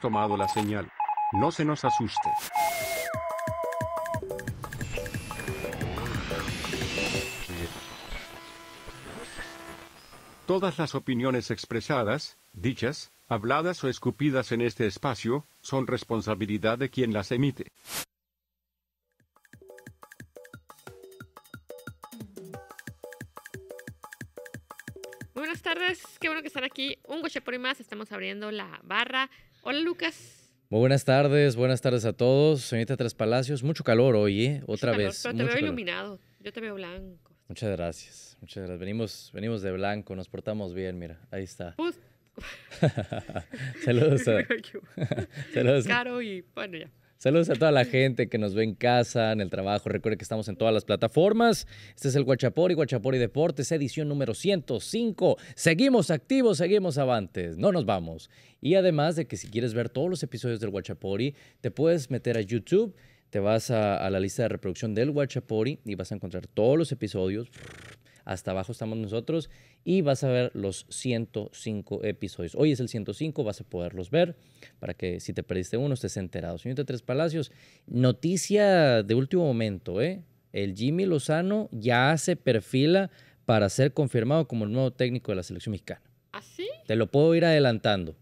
tomado la señal. No se nos asuste. Todas las opiniones expresadas, dichas, habladas o escupidas en este espacio, son responsabilidad de quien las emite. aquí un por y más. Estamos abriendo la barra. Hola, Lucas. Muy buenas tardes, buenas tardes a todos. Señorita Tres Palacios, mucho calor hoy, ¿eh? Otra vez. pero te veo iluminado, yo te veo blanco. Muchas gracias, muchas gracias. Venimos, venimos de blanco, nos portamos bien, mira, ahí está. Saludos Saludos. Caro y bueno, ya. Saludos a toda la gente que nos ve en casa, en el trabajo. Recuerden que estamos en todas las plataformas. Este es el Guachapori, Guachapori Deportes, edición número 105. Seguimos activos, seguimos avantes, no nos vamos. Y además de que si quieres ver todos los episodios del Guachapori, te puedes meter a YouTube, te vas a, a la lista de reproducción del Guachapori y vas a encontrar todos los episodios hasta abajo estamos nosotros y vas a ver los 105 episodios. Hoy es el 105, vas a poderlos ver para que si te perdiste uno estés enterado. Señorita Tres Palacios, noticia de último momento, ¿eh? El Jimmy Lozano ya se perfila para ser confirmado como el nuevo técnico de la selección mexicana. ¿Así? ¿Ah, te lo puedo ir adelantando.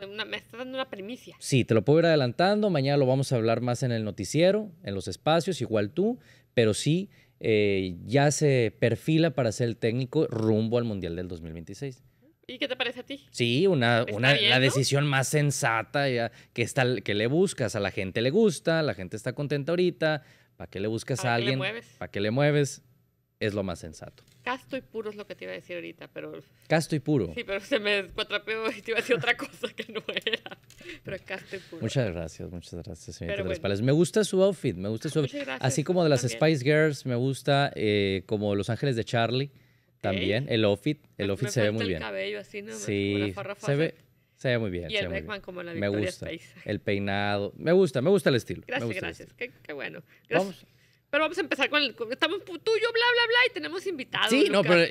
me está dando una primicia. Sí, te lo puedo ir adelantando. Mañana lo vamos a hablar más en el noticiero, en los espacios, igual tú. Pero sí, eh, ya se perfila para ser el técnico rumbo al Mundial del 2026. ¿Y qué te parece a ti? Sí, una, la decisión más sensata ya, que, está, que le buscas. A la gente le gusta, la gente está contenta ahorita. ¿Para qué le buscas a, a alguien? ¿Para qué le mueves? es lo más sensato. Casto y puro es lo que te iba a decir ahorita, pero... Casto y puro. Sí, pero se me descuatrapeó y te iba a decir otra cosa que no era. Pero casto y puro. Muchas gracias, muchas gracias, señor Me gusta su outfit, me gusta su ah, Así como de las Spice Girls, me gusta eh, como Los Ángeles de Charlie, también. El outfit, el outfit se ve muy bien. el cabello así, ¿no? Sí, se ve... Se ve muy bien. Y el Beckman como la me gusta. El peinado. Me gusta, me gusta el estilo. Gracias, gracias. Qué, qué, bueno. Vamos. Pero vamos a empezar con el. Estamos tú, yo, bla, bla, bla, y tenemos invitados. Sí, no, pero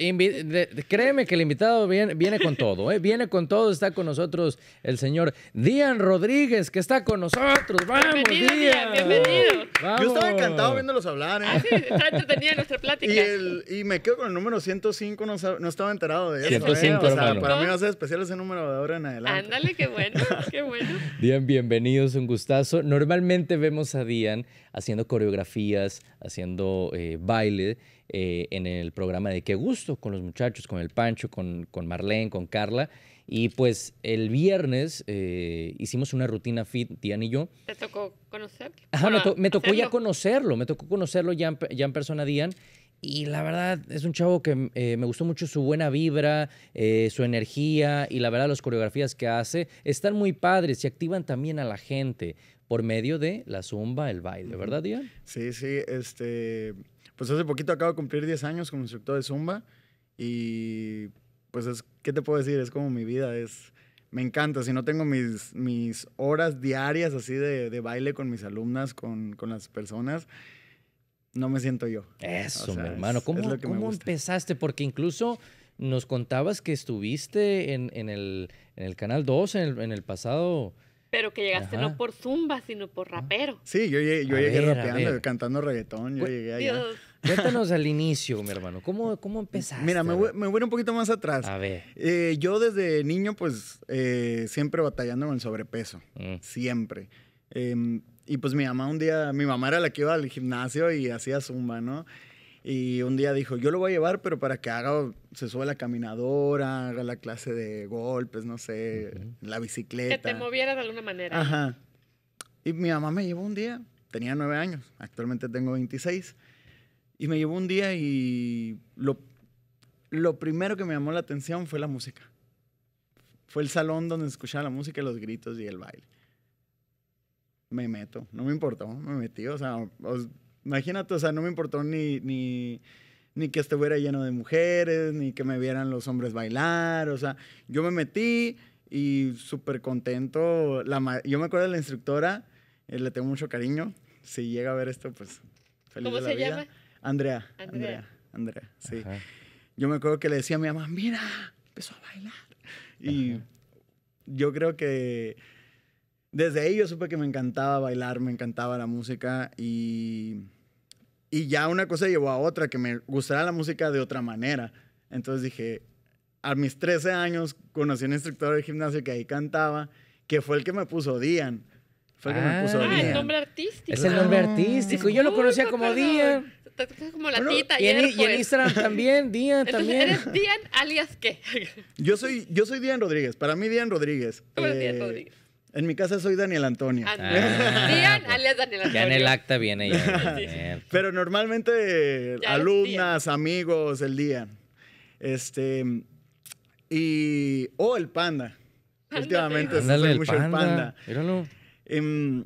créeme que el invitado viene, viene con todo, ¿eh? Viene con todo. Está con nosotros el señor Dian Rodríguez, que está con nosotros. ¡Vamos, bienvenido, Bienvenido. Yo estaba encantado viéndolos hablar, ¿eh? Ah, sí, está entretenida nuestra plática. Y, y, me quedo con el número 105, no, estaba enterado de eso. 105, ¿eh? o sea, para mí va a ser especial ese número de ahora en adelante. Ándale, qué bueno, qué bueno. Dian, bienvenidos, un gustazo. Normalmente vemos a Dian haciendo coreografías, haciendo eh, baile eh, en el programa de Qué Gusto con los muchachos, con el Pancho, con, con Marlene, con Carla. Y pues el viernes eh, hicimos una rutina fit, Tian y yo. ¿Te tocó conocer? Ajá, me, tocó ya conocerlo, me tocó conocerlo ya en, persona, Dian. Y la verdad es un chavo que me gustó mucho su buena vibra, su energía y la verdad las coreografías que hace están muy padres y activan también a la gente por medio de la zumba, el baile, ¿verdad, Díaz? Sí, sí, este, pues hace poquito acabo de cumplir 10 años como instructor de zumba y pues es, ¿qué te puedo decir? Es como mi vida, es, me encanta, si no tengo mis, mis horas diarias así de, baile con mis alumnas, con, las personas, no me siento yo. Eso, hermano. ¿Cómo, ¿cómo empezaste? Porque incluso nos contabas que estuviste en, en, el, Canal 2 en el pasado pero que llegaste no por zumba, sino por ah. rapero. Sí, yo llegué, rapeando, cantando reggaetón, Cuéntanos al inicio, mi hermano, ¿cómo, cómo empezaste? Mira, me voy, un poquito más atrás. A ver. Eh, yo desde niño, pues, eh, siempre batallando con el sobrepeso, mm. siempre. Em, y pues mi mamá un día, mi mamá era la que iba al gimnasio y hacía zumba, ¿no? Y un día dijo, yo lo voy a llevar, pero para que haga, se suba la caminadora, haga la clase de golpes, no sé, la bicicleta. Que te moviera de alguna manera. Ajá. Y mi mamá me llevó un día, tenía nueve años, actualmente tengo 26, y me llevó un día y lo, lo primero que me llamó la atención fue la música. Fue el salón donde escuchaba la música, los gritos y el baile me meto, no me importó, me metí, o sea, imagínate, o sea, no me importó ni, ni, ni que estuviera lleno de mujeres, ni que me vieran los hombres bailar, o sea, yo me metí y súper contento. La, yo me acuerdo de la instructora, eh, le tengo mucho cariño, si llega a ver esto, pues feliz ¿Cómo se llama? Andrea, Andrea, Andrea, sí. Yo me acuerdo que le decía a mi mamá, mira, empezó a bailar. Y yo creo que desde ahí yo supe que me encantaba bailar, me encantaba la música y, y ya una cosa llevó a otra, que me gustara la música de otra manera. Entonces dije, a mis 13 años conocí a un instructor de gimnasio que ahí cantaba, que fue el que me puso Dian. Fue el que me puso ah, el nombre artístico. Es el nombre artístico. y Yo lo conocía como Dian. Como la tita. Y en, y en, pues. Instagram también, Dian también. ¿Eres Dian alias qué? yo, soy, yo soy Dian Rodríguez. Para mí, Dian Rodríguez. Eh, Dian Rodríguez. En mi casa soy Daniel Antonio. Ah, ah. alias Daniel Antonio. Ya en el acta viene ya. Pero normalmente alumnas, amigos, el día. Este. Y. O el panda. Últimamente se hace mucho el panda. Míralo. no? Em,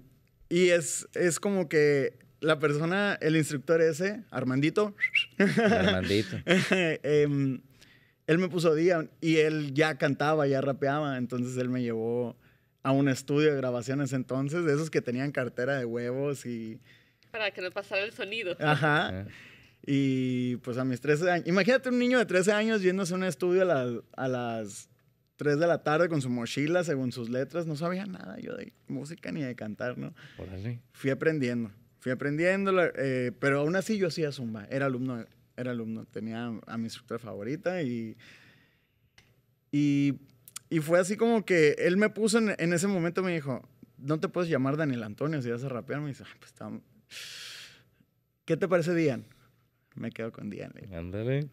y es, es como que la persona, el instructor ese, Armandito. Armandito. Em, él me puso día y él ya cantaba, ya rapeaba. Entonces él me llevó a un estudio de grabaciones entonces, de esos que tenían cartera de huevos y... Para que no pasara el sonido. Ajá. Eh. Y pues a mis 13 años, imagínate un niño de 13 años yéndose a un estudio a las, 3 de la tarde con su mochila, según sus letras, no sabía nada yo de música ni de cantar, ¿no? Por así. Fui aprendiendo, fui aprendiendo, eh, pero aún así yo hacía zumba, era alumno, era alumno, tenía a mi instructora favorita y... Y y fue así como que él me puso en, ese momento, me dijo, no te puedes llamar Daniel Antonio si vas a rapear. Me dice, ah, pues ¿Qué te parece Dian? Me quedo con Dian.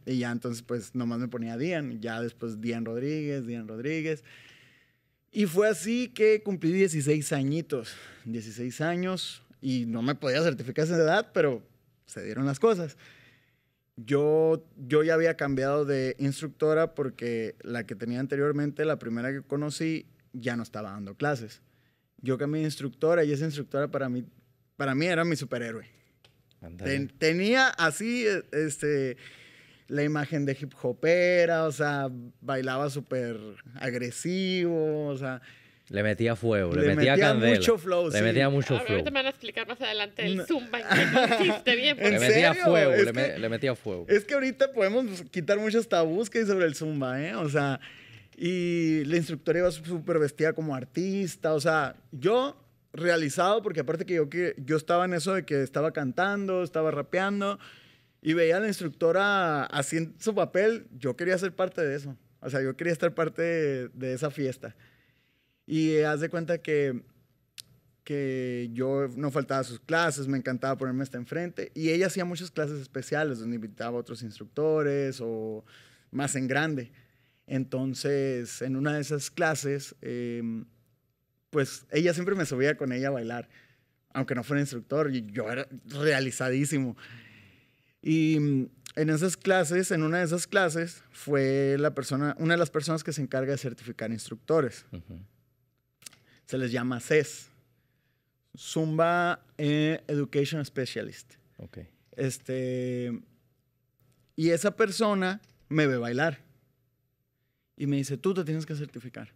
Y ya entonces, pues nomás me ponía Dian. Ya después Dian Rodríguez, Dian Rodríguez. Y fue así que cumplí 16 añitos. 16 años y no me podía certificar esa edad, pero se dieron las cosas. Yo, yo ya había cambiado de instructora porque la que tenía anteriormente, la primera que conocí, ya no estaba dando clases. Yo cambié de instructora y esa instructora para mí, para mí era mi superhéroe. tenía así este, la imagen de hip hopera, o sea, bailaba súper agresivo, o sea, le metía fuego, le, le metía, candela. Mucho flow, le metía mucho flow. Ahorita me van a explicar más adelante el zumba que bien. Pues. le metía fuego, le, metía fuego. Es que ahorita podemos quitar muchos tabús que hay sobre el zumba, ¿eh? O sea, y la instructora iba súper vestida como artista, o sea, yo realizado, porque aparte que yo, que yo estaba en eso de que estaba cantando, estaba rapeando, y veía a la instructora haciendo su papel, yo quería ser parte de eso. O sea, yo quería estar parte de esa fiesta. Y haz de cuenta que, que yo no faltaba a sus clases, me encantaba ponerme hasta enfrente. Y ella hacía muchas clases especiales donde invitaba a otros instructores o más en grande. Entonces, en una de esas clases, em, pues ella siempre me subía con ella a bailar, aunque no fuera instructor, Y yo era realizadísimo. Y em, en esas clases, en una de esas clases, fue la persona, una de las personas que se encarga de certificar instructores se les llama CES, Zumba eh, Education Specialist. Ok. Este, y esa persona me ve bailar y me dice, tú te tienes que certificar.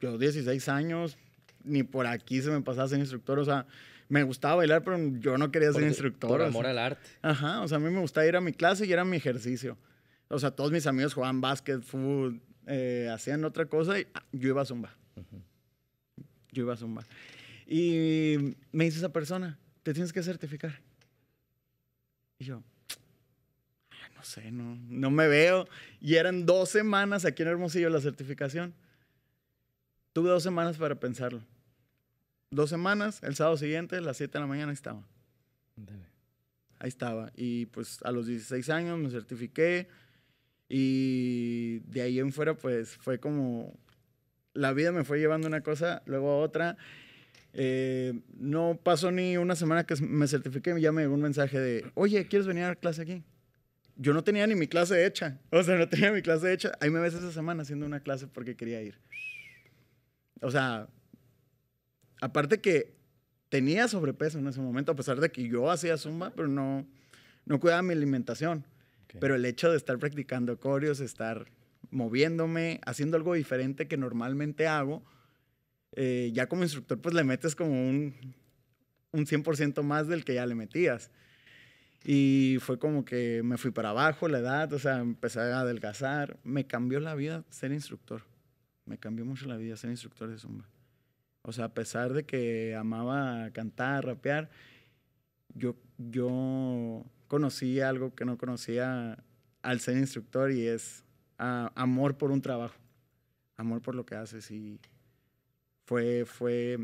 Yo, 16 años, ni por aquí se me pasaba ser instructor, o sea, me gustaba bailar, pero yo no quería ser instructor. Por amor al arte. Ajá, o sea, a mí me gustaba ir a mi clase y era mi ejercicio. O sea, todos mis amigos jugaban básquet, fútbol, eh, hacían otra cosa y yo iba a zumba. Ajá yo iba a zumbar. Y me dice esa persona, te tienes que certificar. Y yo, ah, no sé, no, no me veo. Y eran dos semanas aquí en Hermosillo la certificación. Tuve dos semanas para pensarlo. Dos semanas, el sábado siguiente, a las 7 de la mañana, ahí estaba. Ahí estaba. Y pues a los 16 años me certifiqué. Y de ahí en fuera, pues fue como la vida me fue llevando una cosa, luego otra. Eh, no pasó ni una semana que me certifiqué y ya me llegó un mensaje de, oye, ¿quieres venir a dar clase aquí? Yo no tenía ni mi clase hecha. O sea, no tenía mi clase hecha. Ahí me ves esa semana haciendo una clase porque quería ir. O sea, aparte que tenía sobrepeso en ese momento, a pesar de que yo hacía zumba, pero no, no cuidaba mi alimentación. Pero el hecho de estar practicando coreos, estar moviéndome, haciendo algo diferente que normalmente hago, eh, ya como instructor pues le metes como un, un 100% más del que ya le metías. Y fue como que me fui para abajo la edad, o sea, empecé a adelgazar. Me cambió la vida ser instructor. Me cambió mucho la vida ser instructor de Zumba. O sea, a pesar de que amaba cantar, rapear, yo, yo conocí algo que no conocía al ser instructor y es amor por un trabajo, amor por lo que haces y fue, fue,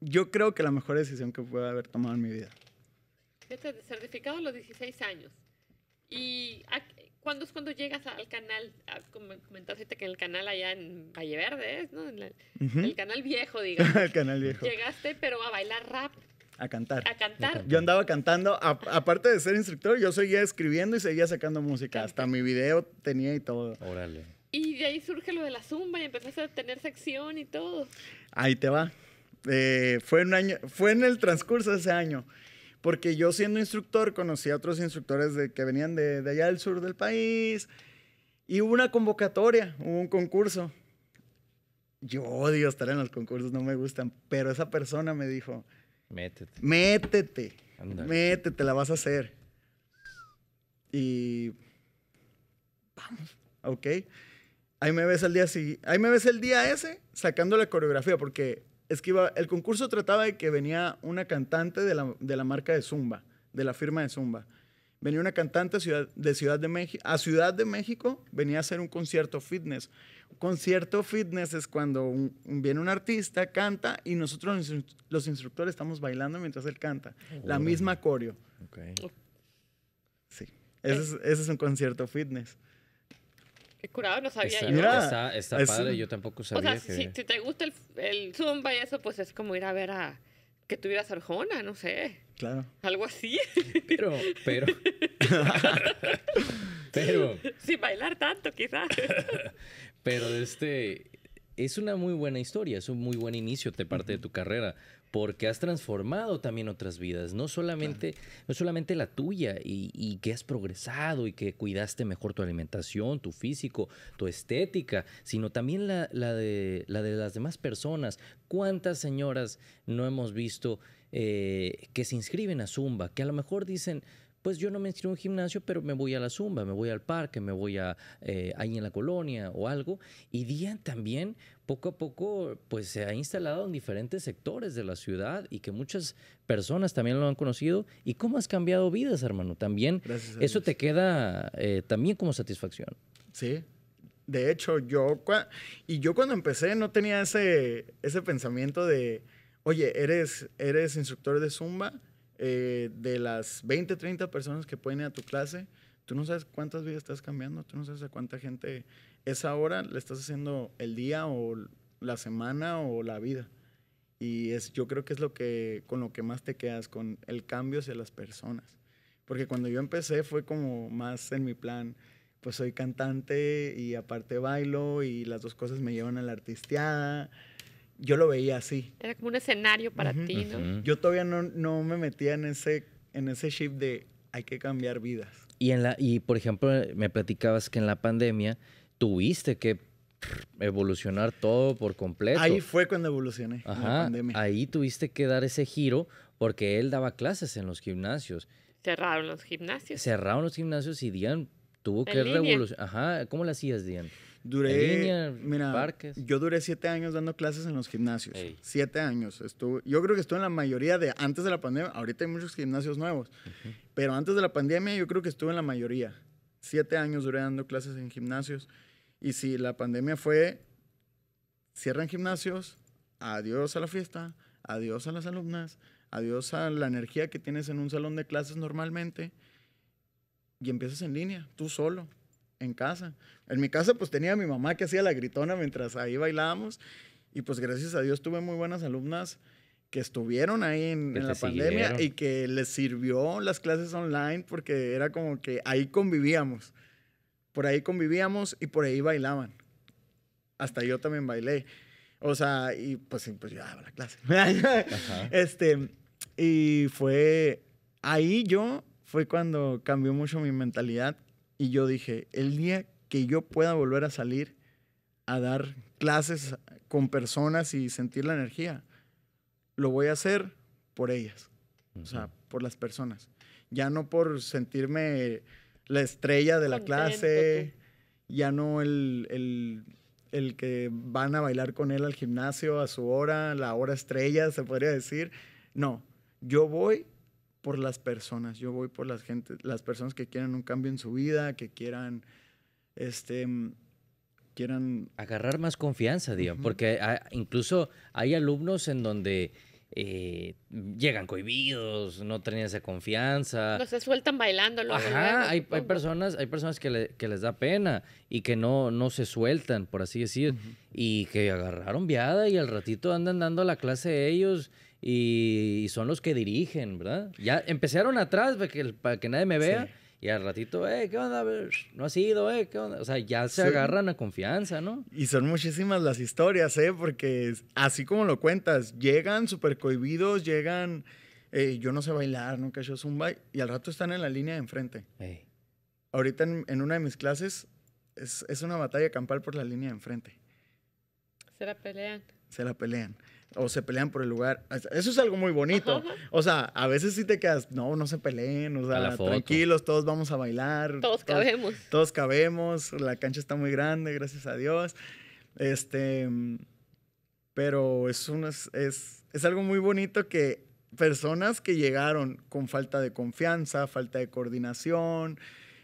yo creo que la mejor decisión que pude haber tomado en mi vida. Este certificado a los 16 años. ¿Y cuándo es cuando llegas al canal? Ah, comentaste que en el canal allá en Valle Verde, ¿no? En El canal viejo, digamos. el canal viejo. Llegaste, pero a bailar rap. A cantar. A cantar. Yo andaba cantando, aparte de ser instructor, yo seguía escribiendo y seguía sacando música. Hasta mi video tenía y todo. Órale. Y de ahí surge lo de la zumba y empezaste a tener sección y todo. Ahí te va. Eh, fue, un año, fue en el transcurso de ese año, porque yo siendo instructor conocí a otros instructores de, que venían de, de allá del sur del país y hubo una convocatoria, hubo un concurso. Yo odio estar en los concursos, no me gustan, pero esa persona me dijo, Métete. Métete. Métete, la vas a hacer. Y vamos, ¿ok? Ahí me ves el día así, ahí me ves el día ese sacando la coreografía, porque es que el concurso trataba de que venía una cantante de la marca de Zumba, de la firma de Zumba venía una cantante ciudad, de ciudad de México, a Ciudad de México, venía a hacer un concierto fitness. concierto fitness es cuando viene un artista, canta y nosotros los, instructores estamos bailando mientras él canta. la misma coreo. Okay. Sí, ese es, un concierto fitness. El curado, no sabía está, yo. Está, padre, yo tampoco sabía. O sea, si, te gusta el, el Zumba y eso, pues es como ir a ver a, tuvieras Arjona, no sé. Claro. Algo así. Pero, pero. pero. Sin bailar tanto, quizás. pero este. Es una muy buena historia, es un muy buen inicio de parte de tu carrera porque has transformado también otras vidas, no solamente, no solamente la tuya, y, que has progresado y que cuidaste mejor tu alimentación, tu físico, tu estética, sino también la, de, las demás personas. ¿Cuántas señoras no hemos visto eh, que se inscriben a Zumba, que a lo mejor dicen, pues yo no me inscribo en un gimnasio, pero me voy a la zumba, me voy al parque, me voy a eh, ahí en la colonia o algo. Y Día también poco a poco pues se ha instalado en diferentes sectores de la ciudad y que muchas personas también lo han conocido. ¿Y cómo has cambiado vidas, hermano? También eso te queda eh, también como satisfacción. Sí, de hecho, yo, y yo cuando empecé no tenía ese, ese pensamiento de, oye, eres, eres instructor de Zumba, eh, de las 20, 30 personas que pueden ir a tu clase, tú no sabes cuántas vidas estás cambiando, tú no sabes a cuánta gente esa hora le estás haciendo el día o la semana o la vida. Y es, yo creo que es lo que, con lo que más te quedas, con el cambio hacia las personas. Porque cuando yo empecé fue como más en mi plan, pues soy cantante y aparte bailo y las dos cosas me llevan a la artisteada yo lo veía así. Era como un escenario para ti, ¿no? Yo todavía no, no, me metía en ese, en ese de hay que cambiar vidas. Y, en la, y, por ejemplo, me platicabas que en la pandemia tuviste que evolucionar todo por completo. Ahí fue cuando evolucioné. la pandemia. Ahí tuviste que dar ese giro porque él daba clases en los gimnasios. Cerraron los gimnasios. Cerraron los gimnasios y Dian tuvo que revolucionar. Ajá, ¿cómo lo hacías, Dian? Duré, mira, yo duré siete años dando clases en los gimnasios. Siete años. Estuve, yo creo que estuve en la mayoría de antes de la pandemia. Ahorita hay muchos gimnasios nuevos, pero antes de la pandemia yo creo que estuve en la mayoría. Siete años duré dando clases en gimnasios. Y si la pandemia fue, cierran gimnasios, adiós a la fiesta, adiós a las alumnas, adiós a la energía que tienes en un salón de clases normalmente y empiezas en línea, tú solo en casa. En mi casa pues tenía mi mamá que hacía la gritona mientras ahí bailábamos y pues gracias a Dios tuve muy buenas alumnas que estuvieron ahí en, la pandemia y que les sirvió las clases online porque era como que ahí convivíamos. Por ahí convivíamos y por ahí bailaban. Hasta yo también bailé. O sea, y pues, pues yo daba la clase. este, y fue ahí yo, fue cuando cambió mucho mi mentalidad y yo dije, el día que yo pueda volver a salir a dar clases con personas y sentir la energía, lo voy a hacer por ellas, o sea, por las personas. Ya no por sentirme la estrella de la clase, ya no el, el, que van a bailar con él al gimnasio a su hora, la hora estrella, se podría decir. No, yo voy por las personas, yo voy por las, gente, las personas que quieran un cambio en su vida, que quieran, este, quieran... Agarrar más confianza, digo. porque incluso hay alumnos en donde... Eh, llegan cohibidos, no tienen esa confianza. No se sueltan bailando. Ajá, hay, hay, personas, hay personas que, les da pena y que no, no se sueltan, por así decir, y que agarraron viada y al ratito andan dando la clase ellos y, son los que dirigen, ¿verdad? Ya empezaron atrás para que, para que nadie me vea. Y al ratito, eh, ¿qué onda? No ha sido, eh, ¿qué onda? O sea, ya se agarran a confianza, ¿no? Y son muchísimas las historias, ¿eh? Porque así como lo cuentas, llegan súper cohibidos, llegan, eh, yo no sé bailar, nunca he hecho zumba, y al rato están en la línea de enfrente. Ahorita en, en, una de mis clases es, es una batalla campal por la línea de enfrente. Se la pelean. Se la pelean o se pelean por el lugar. Eso es algo muy bonito. O sea, a veces sí te quedas, no, no se peleen, o sea, tranquilos, todos vamos a bailar. Todos, cabemos. Todos cabemos, la cancha está muy grande, gracias a Dios. Este, pero es, una, es, es algo muy bonito que personas que llegaron con falta de confianza, falta de coordinación,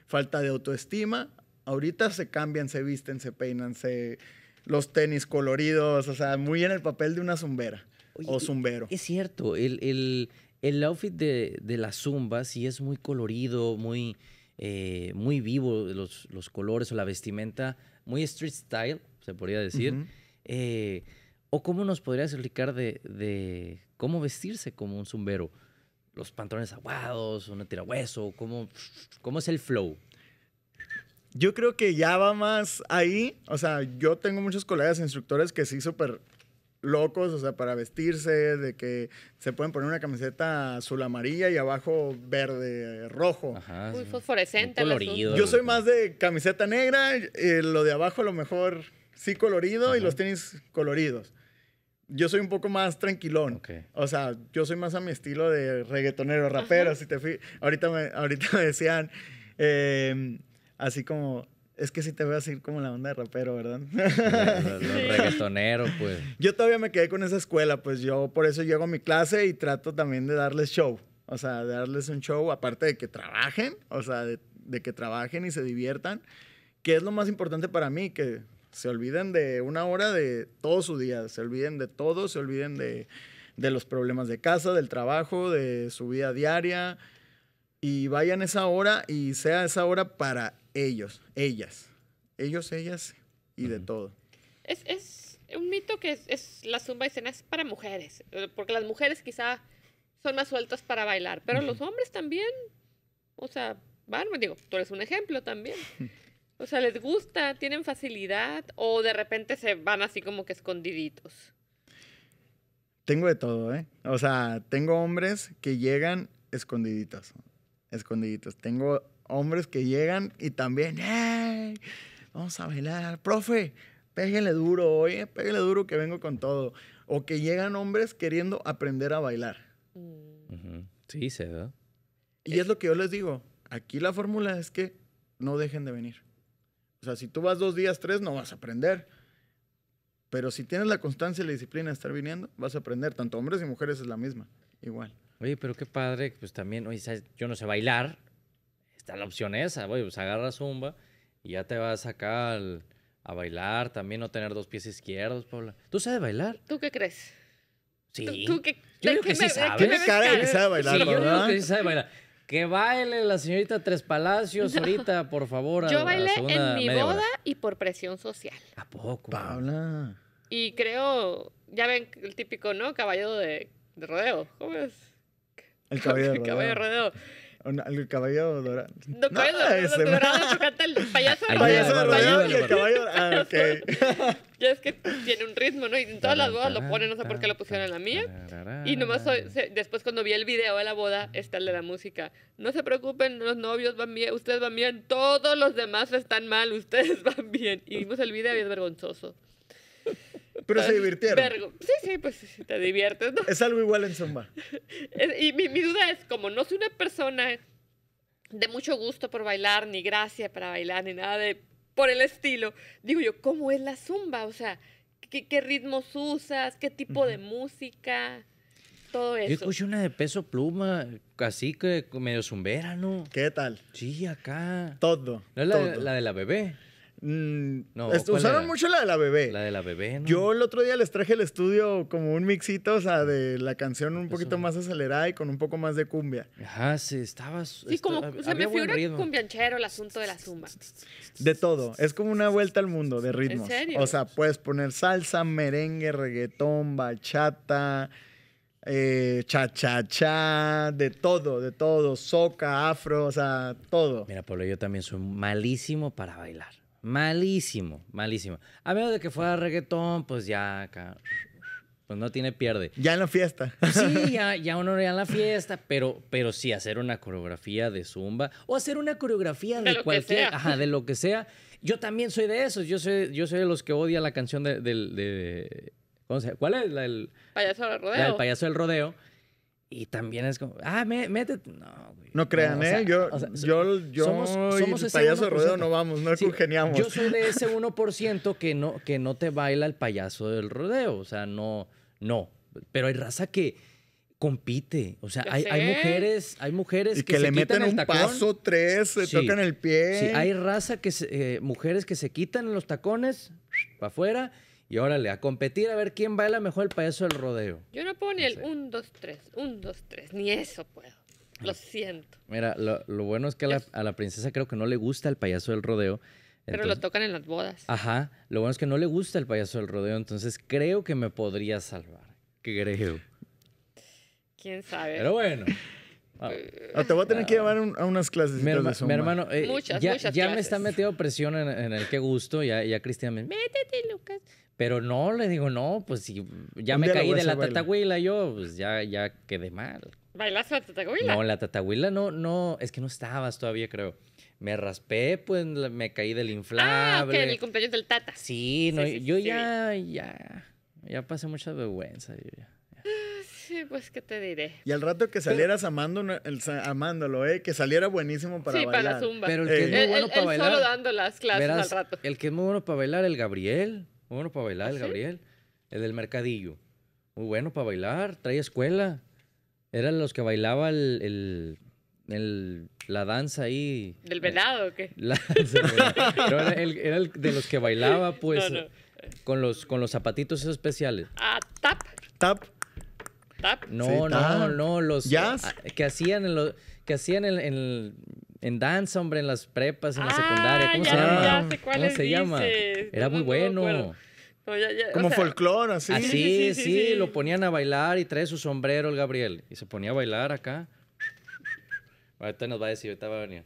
falta de autoestima, ahorita se cambian, se visten, se peinan, se los tenis coloridos, o sea, muy en el papel de una zumbera o zumbero. Es cierto, el, outfit de, de, la zumba si es muy colorido, muy, eh, muy vivo, los, colores o la vestimenta, muy street style, se podría decir. Eh, ¿O cómo nos podrías explicar de, de, cómo vestirse como un zumbero? Los pantalones aguados, una tirahueso, ¿cómo, cómo es el flow? Yo creo que ya va más ahí. O sea, yo tengo muchos colegas instructores que sí súper locos, o sea, para vestirse, de que se pueden poner una camiseta azul amarilla y abajo verde, rojo. Muy fosforescente. colorido. Yo soy más de camiseta negra, eh, lo de abajo a lo mejor sí colorido y los tenis coloridos. Yo soy un poco más tranquilón. O sea, yo soy más a mi estilo de reggaetonero, rapero, si te fui. Ahorita me, ahorita me decían... Em, así como es que si te veo así como la onda de rapero, ¿verdad? Los, los reggaetoneros, pues. Yo todavía me quedé con esa escuela, pues yo por eso llego a mi clase y trato también de darles show. O sea, de darles un show, aparte de que trabajen, o sea, de, que trabajen y se diviertan, que es lo más importante para mí, que se olviden de una hora de todo su día, se olviden de todo, se olviden de, de los problemas de casa, del trabajo, de su vida diaria, y vayan esa hora y sea esa hora para ellos, ellas, ellos, ellas y de todo. Es, es, un mito que es, la zumba y cena es para mujeres, eh, porque las mujeres quizá son más sueltas para bailar, pero los hombres también, o sea, van, digo, tú eres un ejemplo también. O sea, les gusta, tienen facilidad o de repente se van así como que escondiditos. Tengo de todo, ¿eh? O sea, tengo hombres que llegan escondiditos, escondiditos. Tengo hombres que llegan y también, Vamos a bailar, profe, pégale duro, oye, pégale duro que vengo con todo. O que llegan hombres queriendo aprender a bailar. Mm. Sí, se da. Y es lo que yo les digo. Aquí la fórmula es que no dejen de venir. O sea, si tú vas dos días, tres, no vas a aprender. Pero si tienes la constancia y la disciplina de estar viniendo, vas a aprender. Tanto hombres y mujeres es la misma, igual. Oye, pero qué padre, pues también, oye, yo no sé bailar, está la opción esa, güey, pues agarra zumba y ya te vas acá sacar a bailar, también no tener dos pies izquierdos, Paula. ¿Tú sabes bailar? ¿Tú qué crees? Sí. ¿Tú, qué, yo que, sí sabe. Tiene cara que sabe bailar, sí, ¿verdad? Yo no que sí sabe bailar. Que baile la señorita Tres Palacios ahorita, por favor. Yo bailé en mi boda y por presión social. ¿A poco? Paula. Y creo, ya ven el típico, ¿no? Caballo de, de rodeo. ¿Cómo es? El caballo de rodeo. El caballo de rodeo el caballo dorado. No, no este, el dorado, el payaso dorado. Payaso dorado y el caballo Ah, ok. ya es que tiene un ritmo, ¿no? Y en todas las bodas lo ponen, no sé por qué lo pusieron en la mía. Y nomás después cuando vi el video de la boda, está el de la música. No se preocupen, los novios van bien, ustedes van bien, todos los demás están mal, ustedes van bien. Y vimos el video y es vergonzoso. Pero se divirtieron. Sí, sí, pues te diviertes, ¿no? Es algo igual en Zumba. y mi, duda es, como no soy una persona de mucho gusto por bailar, ni gracia para bailar, ni nada de por el estilo. Digo yo, ¿cómo es la zumba? O sea, ¿qué, ritmos usas? ¿Qué tipo de música? Todo eso. Yo escuché una de peso pluma, así que medio zumbera, ¿no? ¿Qué tal? Sí, acá. Todo. ¿No es la, la de la bebé? Mm, no, usaron mucho la de la bebé. La de la bebé, ¿no? Yo el otro día les traje el estudio como un mixito, o sea, de la canción un poquito más acelerada y con un poco más de cumbia. Ajá, sí, estabas. Sí, como este, se me figura cumbianchero el asunto de la zumba. De todo. Es como una vuelta al mundo de ritmos. ¿En serio? O sea, puedes poner salsa, merengue, reggaetón, bachata, cha cha cha, de todo, de todo, soca, afro, o sea, todo. Mira, Pablo, yo también soy malísimo para bailar. Malísimo, malísimo. A menos de que fuera reggaetón, pues ya acá, pues no tiene pierde. Ya en la fiesta. Sí, ya, ya uno ya en la fiesta, pero, pero sí hacer una coreografía de zumba o hacer una coreografía de, cualquier, ajá, de lo que sea. Yo también soy de esos, yo soy, yo soy de los que odia la canción de, ¿Cuál es? La del, payaso del rodeo. payaso del rodeo. Y también es como, ah, me métete. No, No crean, ¿eh? yo, yo, yo, somos, payaso de rodeo no vamos, no congeniamos. Yo soy de ese 1% que no, que no te baila el payaso del rodeo. O sea, no, no. Pero hay raza que compite. O sea, hay, mujeres, hay mujeres y que, se le meten un paso, tres, se tocan el pie. Sí, hay raza que eh, mujeres que se quitan los tacones para afuera y órale, a competir a ver quién baila mejor el payaso del rodeo. Yo no puedo ni el 1, 2, 3, 1, 2, 3, ni eso puedo. Lo ah. siento. Mira, lo, bueno es que a la, princesa creo que no le gusta el payaso del rodeo. Pero lo tocan en las bodas. Ajá, lo bueno es que no le gusta el payaso del rodeo, entonces creo que me podría salvar. Creo. ¿Quién sabe? Pero bueno. Ah, ah, te voy a tener que llevar a unas clases. Mi, mi hermano, eh, muchas, ya, ya me está metido presión en, el que gusto. Ya, ya Cristian me métete, Lucas. Pero no, le digo, no, pues si ya me caí de la tatahuila yo, pues ya, ya quedé mal. ¿Bailaste la tatahuila? No, la tatahuila no, no, es que no estabas todavía, creo. Me raspé, pues me caí del inflable. Ah, ok, el cumpleaños del tata. Sí, no, yo ya, ya, ya pasé mucha vergüenza. Yo ya. Ah, sí, pues qué te diré. Y al rato que salieras el, amándolo, ¿eh? Que saliera buenísimo para bailar. Sí, para la zumba. Pero el que es eh. muy bueno para bailar. solo dando las clases al rato. El que es muy bueno para bailar, el Gabriel bueno para bailar, ¿Ah, el Gabriel. El del mercadillo. Muy bueno para bailar, trae escuela. Eran los que bailaba el, la danza ahí. ¿Del velado o qué? era, el, de los que bailaba, pues, Con, los, con los zapatitos especiales. Ah, tap. Tap. Tap. No, no, no, los jazz que hacían en los que hacían el en danza, hombre, en las prepas, en la ah, secundaria. ¿Cómo se llama? sé ¿Cómo se llama? Era muy bueno. Como folclore, así. Así, sí, sí, lo ponían a bailar y trae su sombrero el Gabriel. Y se ponía a bailar acá. Ahorita nos va a decir, ahorita va a venir.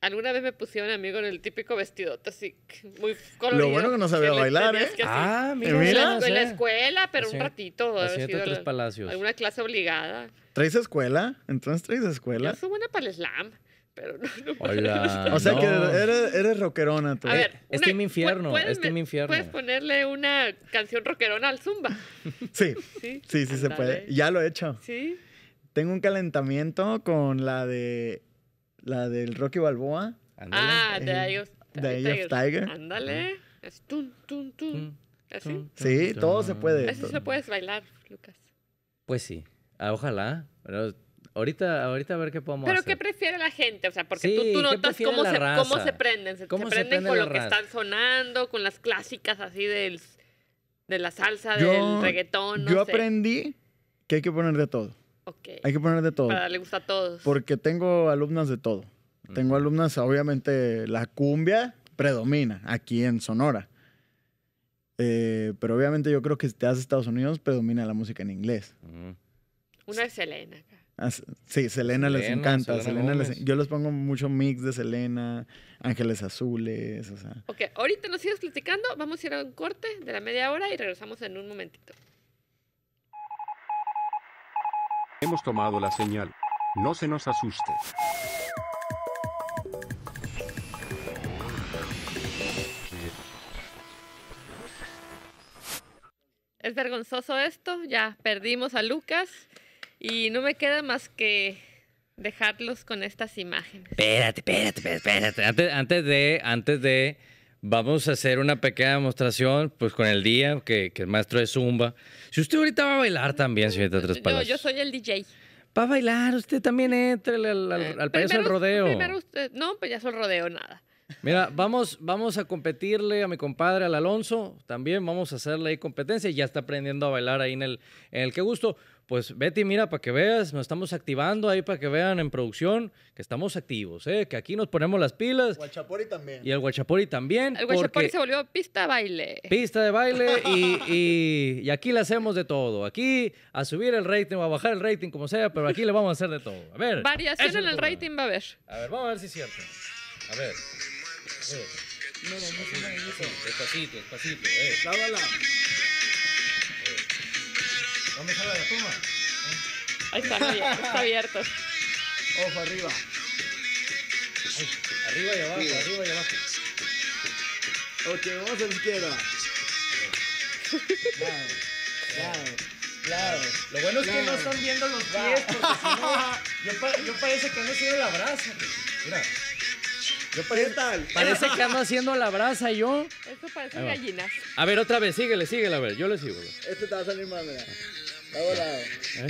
Alguna vez me pusieron amigo en el típico vestidote así, muy colorido. Lo bueno que no sabía bailar, ¿eh? Ah, mira. En la, la escuela, pero un ratito. Siete, tres palacios. Alguna clase obligada. ¿Traes escuela? Entonces traes escuela. Yo soy buena para el slam. O sea que eres, rockerona tú. A ver, Infierno, es Infierno. ¿Puedes ponerle una canción rockerona al Zumba? Sí, sí, sí, se puede. Ya lo he hecho. Sí. Tengo un calentamiento con la de la del Rocky Balboa. Ah, eh, de Eye of, Tiger. Ándale. Es tun, tun, tun. Así. Sí, todo se puede. Eso se puede bailar, Lucas. Pues sí. Ah, ojalá. Pero Ahorita, ahorita a ver qué podemos hacer. ¿Pero qué prefiere la gente? O sea, porque tú, notas cómo se, prenden. Se, prenden con lo que están sonando, con las clásicas así del, de la salsa, del reggaetón. yo aprendí que hay que poner de todo. Okay. Hay que poner de todo. Para darle gusto a todos. Porque tengo alumnas de todo. Mm. Tengo alumnas, obviamente, la cumbia predomina aquí en Sonora. Eh, pero obviamente yo creo que si te das Estados Unidos, predomina la música en inglés. Una es Selena Sí, Selena, les encanta. yo les pongo mucho mix de Selena, Ángeles Azules, o Ok, ahorita nos sigues platicando, vamos a ir a un corte de la media hora y regresamos en un momentito. Hemos tomado la señal. No se nos asuste. Es vergonzoso esto, ya perdimos a Lucas. Y no me queda más que dejarlos con estas imágenes. Espérate, espérate, espérate. Antes, de, antes de, vamos a hacer una pequeña demostración, pues con el día, que, el maestro de Zumba. Si usted ahorita va a bailar también, señorita Tres Palos. Yo, yo soy el DJ. Va a bailar, usted también entra al, al, eh, payaso del rodeo. Primero usted, no, payaso pues rodeo, nada. Mira, vamos, vamos a competirle a mi compadre, al Alonso, también vamos a hacerle ahí competencia, ya está aprendiendo a bailar ahí en el, en el que gusto. Pues Betty, mira, para que veas, nos estamos activando ahí para que vean en producción que estamos activos, ¿eh? que aquí nos ponemos las pilas. Guachapori también. Y el Guachapori también. El Guachapori se volvió pista de baile. Pista de baile y, aquí le hacemos de todo. Aquí a subir el rating o a bajar el rating, como sea, pero aquí le vamos a hacer de todo. A ver. Variación en el rating va a haber. A ver, vamos a ver si es cierto. A ver. Eh. no es un Despacito, despacito. Eh. clávala. Eh. ¿Dónde la toma? Ahí está, está abierto. Ojo, arriba. arriba y abajo, arriba y abajo. Ok, vamos a la izquierda. Claro, claro, claro. Lo bueno es que no están viendo los pies, porque si no, yo, parece que no sido la brasa. Mira parece Parece que ando haciendo la brasa yo. Esto parece gallinas. A ver, otra vez, síguele, síguele, a ver, yo le sigo. Este te va a salir más, Eh, eh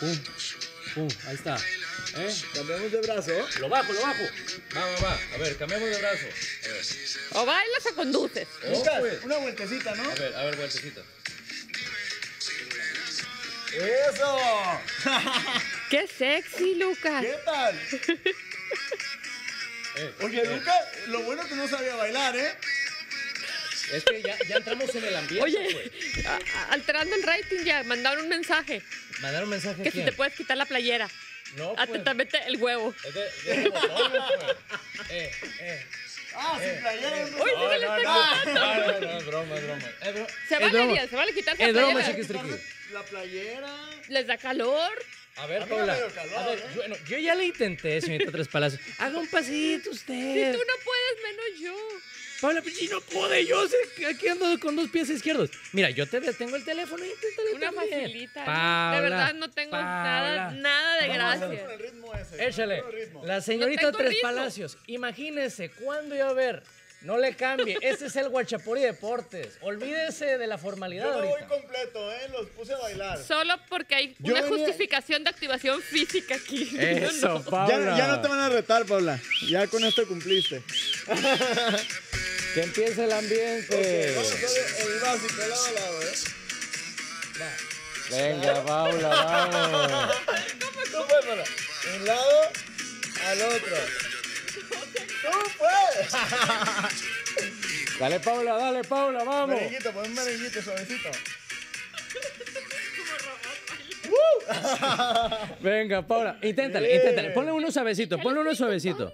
uh, uh, ahí está. ¿Eh? Cambiamos de brazo. Lo bajo, lo bajo. vamos vamos va. A ver, cambiamos de brazo. O bailas o conduces. Oh, pues. una vueltecita, ¿no? A ver, a ver, vueltecita. ¡Eso! ¡Qué sexy, Lucas! ¿Qué tal? eh, Oye, Luca, lo bueno es que no sabía bailar, ¿eh? Es que ya, entramos en el ambiente. Oye, pues. alterando el rating ya, mandaron un mensaje. Mandaron un mensaje. Que si te puedes quitar la playera. No, ah, pues. Atentamente el huevo. Eh, eh. Ah, sin eh. playera. Uy, Uy, no, está no, no, no, es broma, es broma. se vale, se vale quitar la playera. Es broma, La playera. Les da calor. A ver, Paula. ¿eh? yo, bueno, yo, ya le intenté, señorita Tres Palacios. Haga un pasito usted. Si tú no puedes, menos yo. Paula, si no puede yo aquí ando con dos pies izquierdos. Mira, yo te tengo el teléfono, y Una también. facilita. ¿eh? Paula, de verdad, no tengo nada, nada de gracia. Échale. la señorita Tres Palacios, imagínese, ¿cuándo iba a ver no le cambie. Ese es el Guachapuri Deportes. Olvídese de la formalidad. Yo lo voy completo, ¿eh? Los puse a bailar. Solo porque hay una justificación de activación física aquí. Eso, Paula. Ya, no te van a retar, Paula. Ya con esto cumpliste. Que empiece el ambiente. Vamos a hacer el básico, lado a lado, ¿eh? Venga, Paula, vamos. cómo Un lado al otro. ¡Tú, dale, Paula, dale, Paula, vamos. Merenguito, pon un merenguito suavecito. Venga, Paula, inténtale, inténtale. Ponle uno suavecito, ponle uno suavecito.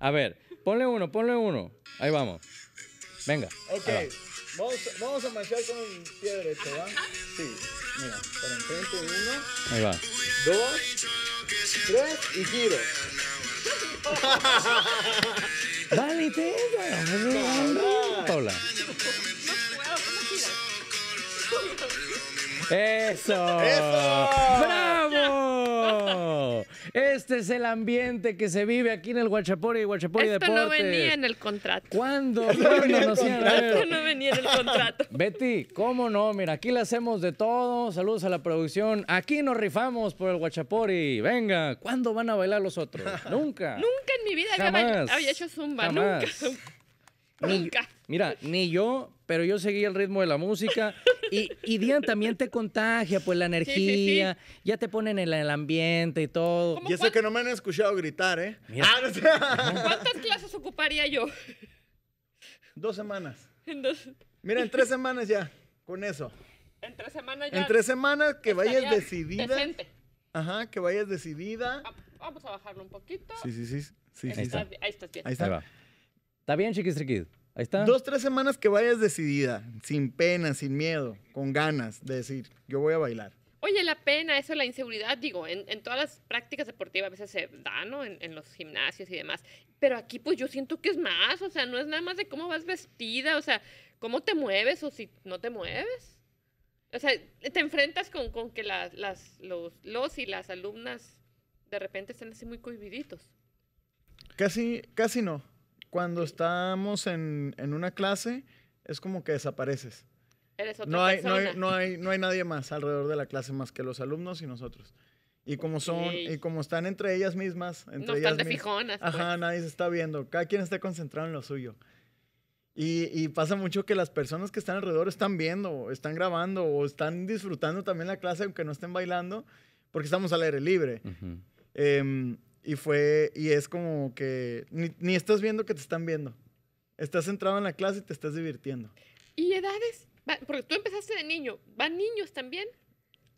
A ver, ponle uno, ponle uno. Ahí vamos. Venga. Ok, vamos, a marchar con el pie derecho, ¿va? Sí, mira, para enfrente, uno. Ahí va. Dos, tres y giro. Dale, Eso. Eso. Bravo. Este es el ambiente que se vive aquí en el Guachapori y Guachapori Esto no venía en el contrato. ¿Cuándo? Esto no venía en el contrato. Betty, ¿cómo no? Mira, aquí le hacemos de todo. Saludos a la producción. Aquí nos rifamos por el Guachapori. Venga, ¿cuándo van a bailar los otros? Nunca. Nunca en mi vida había hecho zumba. Nunca. mira, ni yo, pero yo seguí el ritmo de la música. Y, Dian también te contagia, pues la energía, ya te ponen en el ambiente y todo. Y eso que no me han escuchado gritar, ¿eh? Ah, ¿Cuántas clases ocuparía yo? Dos semanas. Mira, en tres semanas ya, con eso. En tres semanas ya. En tres semanas que vayas decidida. Ajá, que vayas decidida. Vamos a bajarlo un poquito. Sí, sí, sí. ahí, está. estás bien. Ahí está. va. Está bien, chiquistriquid. Ahí está. Dos, tres semanas que vayas decidida, sin pena, sin miedo, con ganas de decir, yo voy a bailar. Oye, la pena, eso, la inseguridad, digo, en, todas las prácticas deportivas a veces se da, ¿no? En, los gimnasios y demás. Pero aquí, pues yo siento que es más, o sea, no es nada más de cómo vas vestida, o sea, cómo te mueves o si no te mueves. O sea, te enfrentas con, que las, los, los y las alumnas de repente están así muy cohibiditos. Casi, casi no cuando estamos en, en una clase, es como que desapareces. Eres otra no, hay, no, hay, no, hay, no hay, nadie más alrededor de la clase más que los alumnos y nosotros. Y como son, y como están entre ellas mismas, entre no de fijonas. Pues. Ajá, nadie se está viendo. Cada quien está concentrado en lo suyo. Y, pasa mucho que las personas que están alrededor están viendo, están grabando o están disfrutando también la clase, aunque no estén bailando, porque estamos al aire libre. Uh y fue, y es como que ni, estás viendo que te están viendo. Estás entrado en la clase y te estás divirtiendo. ¿Y edades? Porque tú empezaste de niño. ¿Van niños también?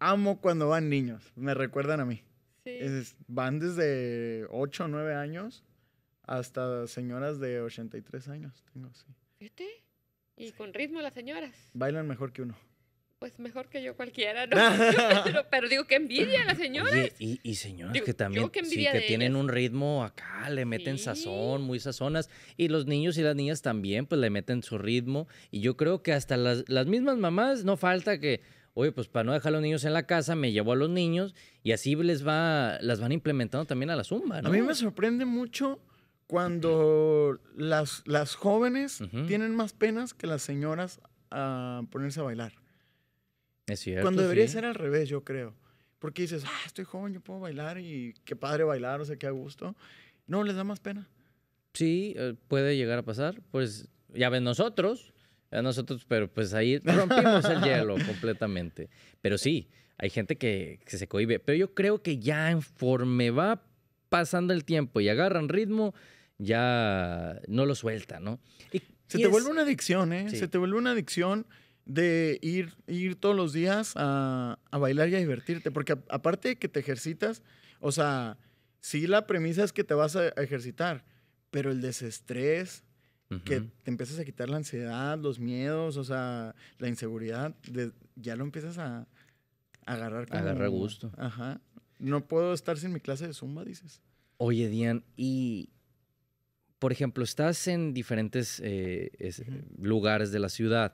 Amo cuando van niños. Me recuerdan a mí. van desde 8 o 9 años hasta señoras de 83 años. Tengo, Y con ritmo las señoras. Bailan mejor que uno pues mejor que yo cualquiera, ¿no? pero, digo, que envidia a las señoras. y, y señoras que también sí, que tienen un ritmo acá, le meten sazón, muy sazonas. Y los niños y las niñas también, pues le meten su ritmo. Y yo creo que hasta las, las mismas mamás no falta que, oye, pues para no dejar a los niños en la casa, me llevo a los niños y así les va, las van implementando también a la zumba, ¿no? A mí me sorprende mucho cuando las, las jóvenes tienen más penas que las señoras a ponerse a bailar. Es Cuando debería ser al revés, yo creo. Porque dices, ah, estoy joven, yo puedo bailar y qué padre bailar, o sea, qué a gusto. No, les da más pena. Sí, eh, puede llegar a pasar. Pues ya ven nosotros, nosotros, pero pues ahí rompimos el hielo completamente. Pero sí, hay gente que, se cohibe. Pero yo creo que ya enforme va pasando el tiempo y agarran ritmo, ya no lo suelta, ¿no? ¿eh? se te vuelve una adicción, ¿eh? Se te vuelve una adicción de ir, ir todos los días a, bailar y a divertirte, porque aparte de que te ejercitas, o sea, sí la premisa es que te vas a ejercitar, pero el desestrés, que te empiezas a quitar la ansiedad, los miedos, o sea, la inseguridad, ya lo empiezas a, agarrar. Agarra agarrar gusto. Ajá. No puedo estar sin mi clase de zumba, dices. Oye, Dian, y por ejemplo, estás en diferentes eh, lugares de la ciudad.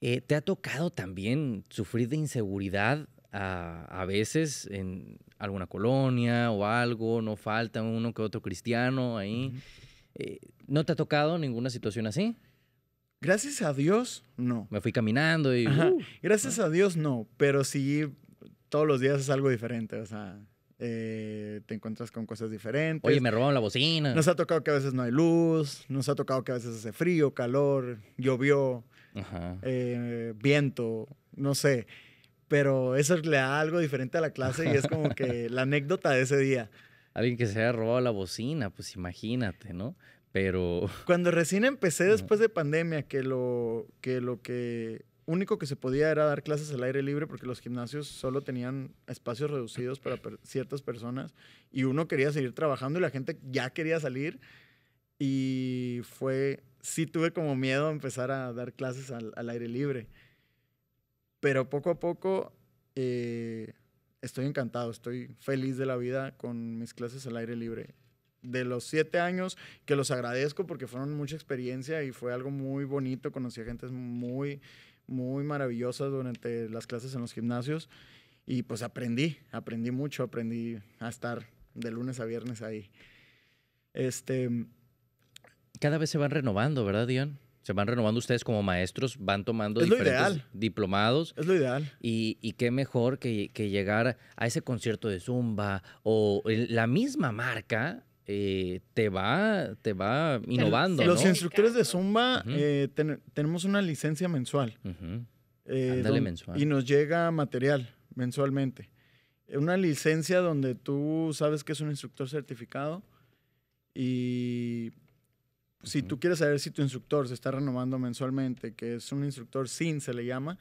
Eh, ¿Te ha tocado también sufrir de inseguridad a, veces en alguna colonia o algo? No falta uno que otro cristiano ahí. Eh, ¿No te ha tocado ninguna situación así? Gracias a Dios, no. Me fui caminando y... Uh, Gracias a Dios, no, pero sí, todos los días es algo diferente, o sea, eh, te encuentras con cosas diferentes. Oye, me robaron la bocina. Nos ha tocado que a veces no hay luz, nos ha tocado que a veces hace frío, calor, llovió. Eh, viento, no sé. Pero eso le da algo diferente a la clase y es como que la anécdota de ese día. Alguien que se haya robado la bocina, pues imagínate, ¿no? Pero... Cuando recién empecé después de pandemia, que lo que, lo que único que se podía era dar clases al aire libre porque los gimnasios solo tenían espacios reducidos para ciertas personas y uno quería seguir trabajando y la gente ya quería salir y fue sí tuve como miedo empezar a dar clases al, aire libre. Pero poco a poco eh, estoy encantado, estoy feliz de la vida con mis clases al aire libre. De los siete años, que los agradezco porque fueron mucha experiencia y fue algo muy bonito, conocí a gente muy, muy maravillosa durante las clases en los gimnasios y pues aprendí, aprendí mucho, aprendí a estar de lunes a viernes ahí. Este, cada vez se van renovando, ¿verdad, Dion? Se van renovando ustedes como maestros, van tomando lo ideal. diplomados. Es lo ideal. Y, qué mejor que, llegar a ese concierto de Zumba o la misma marca eh, te va te va innovando. Los instructores de Zumba eh, tenemos una licencia mensual. Eh, mensual. Y nos llega material mensualmente. Una licencia donde tú sabes que es un instructor certificado y si tú quieres saber si tu instructor se está renovando mensualmente, que es un instructor SIN, se le llama,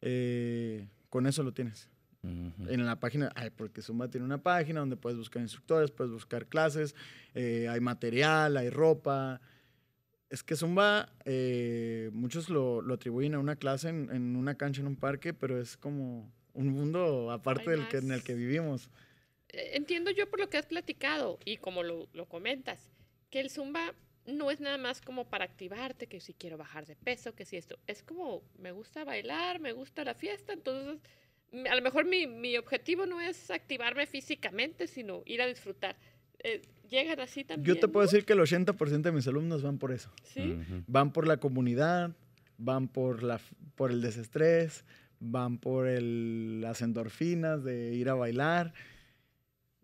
eh, con eso lo tienes. En la página, porque Zumba tiene una página donde puedes buscar instructores, puedes buscar clases, eh, hay material, hay ropa. Es que Zumba, eh, muchos lo, lo, atribuyen a una clase en, en, una cancha, en un parque, pero es como un mundo aparte del que, en el que vivimos. E, entiendo yo por lo que has platicado y como lo, lo comentas, que el Zumba no es nada más como para activarte, que si quiero bajar de peso, que si esto. Es como, me gusta bailar, me gusta la fiesta, entonces a lo mejor mi, mi objetivo no es activarme físicamente, sino ir a disfrutar. Eh, llegan así también. Yo te puedo decir que el 80% de mis alumnos van por eso. Van por la comunidad, van por, la, por el desestrés, van por las endorfinas de ir a bailar.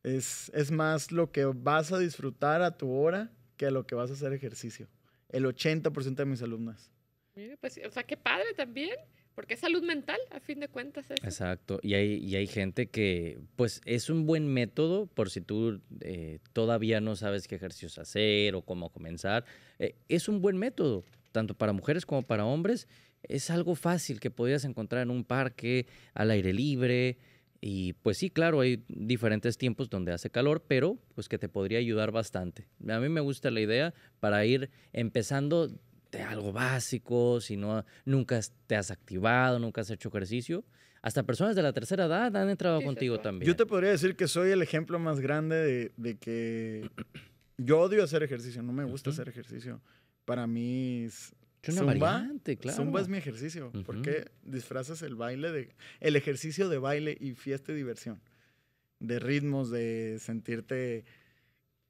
Es, es, más lo que vas a disfrutar a tu hora que lo que vas a hacer ejercicio. El 80% de mis alumnas. Mira, pues, o sea, qué padre también, porque es salud mental, a fin de cuentas. Exacto, y hay, hay gente que, pues, es un buen método por si tú eh, todavía no sabes qué ejercicios hacer o cómo comenzar. Eh, es un buen método, tanto para mujeres como para hombres. Es algo fácil que podrías encontrar en un parque, al aire libre, y pues sí, claro, hay diferentes tiempos donde hace calor, pero pues que te podría ayudar bastante. A mí me gusta la idea para ir empezando de algo básico, si no nunca te has activado, nunca has hecho ejercicio. Hasta personas de la tercera edad han entrado contigo también. Yo te podría decir que soy el ejemplo más grande de, que yo odio hacer ejercicio, no me gusta hacer ejercicio. Para mí es Zumba, claro. es mi ejercicio, porque disfrazas el baile de el ejercicio de baile y fiesta y diversión, de ritmos, de sentirte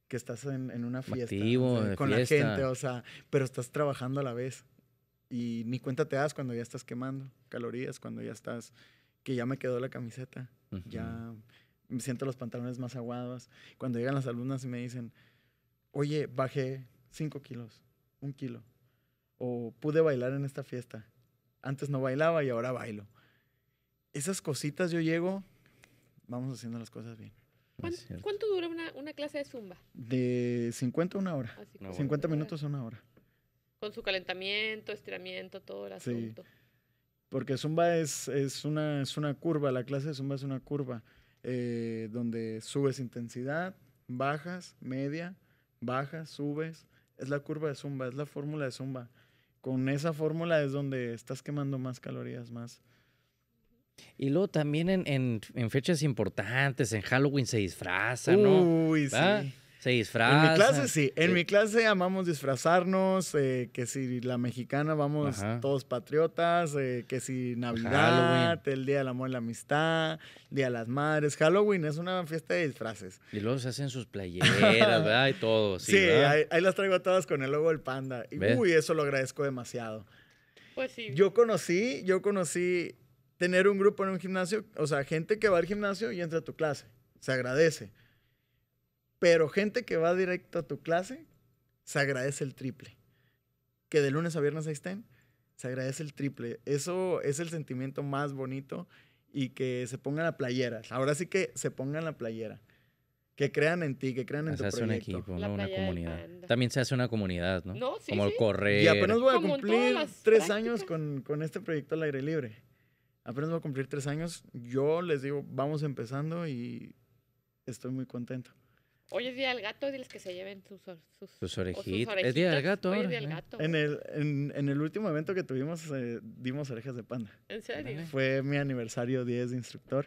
que estás en, una fiesta eh, con la gente, o sea, pero estás trabajando a la vez y ni cuenta te das cuando ya estás quemando calorías, cuando ya estás que ya me quedó la camiseta, ya me siento los pantalones más aguados. Cuando llegan las alumnas y me dicen, oye, bajé 5 kilos, un kilo o pude bailar en esta fiesta. Antes no bailaba y ahora bailo. Esas cositas yo llego, vamos haciendo las cosas bien. ¿Cuánto, dura una, una, clase de zumba? De 50 a una hora. 50 ah, minutos a una hora. Con su calentamiento, estiramiento, todo el asunto. Porque zumba es, es, una, es una curva, la clase de zumba es una curva eh, donde subes intensidad, bajas, media, bajas, subes. Es la curva de zumba, es la fórmula de zumba con esa fórmula es donde estás quemando más calorías, más. Y luego también en, en, fechas importantes, en Halloween se disfraza, ¿no? Uy, sí. En mi clase sí, en eh, mi clase amamos disfrazarnos, eh, que si la mexicana vamos todos patriotas, eh, que si pues Navidad, el Día del Amor y la Amistad, Día de las Madres, Halloween es una fiesta de disfraces. Y luego se hacen sus playeras, ¿verdad? Y todo. Sí, ahí, las traigo todas con el logo del panda. Y uy, eso lo agradezco demasiado. Pues sí. Yo conocí, yo conocí tener un grupo en un gimnasio, o sea, gente que va al gimnasio y entra a tu clase. Se agradece. Pero gente que va directo a tu clase, se agradece el triple. Que de lunes a viernes ahí estén, se agradece el triple. Eso es el sentimiento más bonito y que se pongan la playera. Ahora sí que se pongan la playera. Que crean en ti, que crean en ah, tu proyecto. Se hace un equipo, una comunidad. También se hace una comunidad, ¿no? Como el correr. Y apenas voy a cumplir tres años con, con este proyecto al aire libre. Apenas voy a cumplir tres años. Yo les digo, vamos empezando y estoy muy contento. Hoy es día del gato, diles que se lleven sus, orejitas. Es día del gato. Hoy es día del gato. En el, último evento que tuvimos, eh, dimos orejas de panda. ¿En serio? Fue mi aniversario 10 de instructor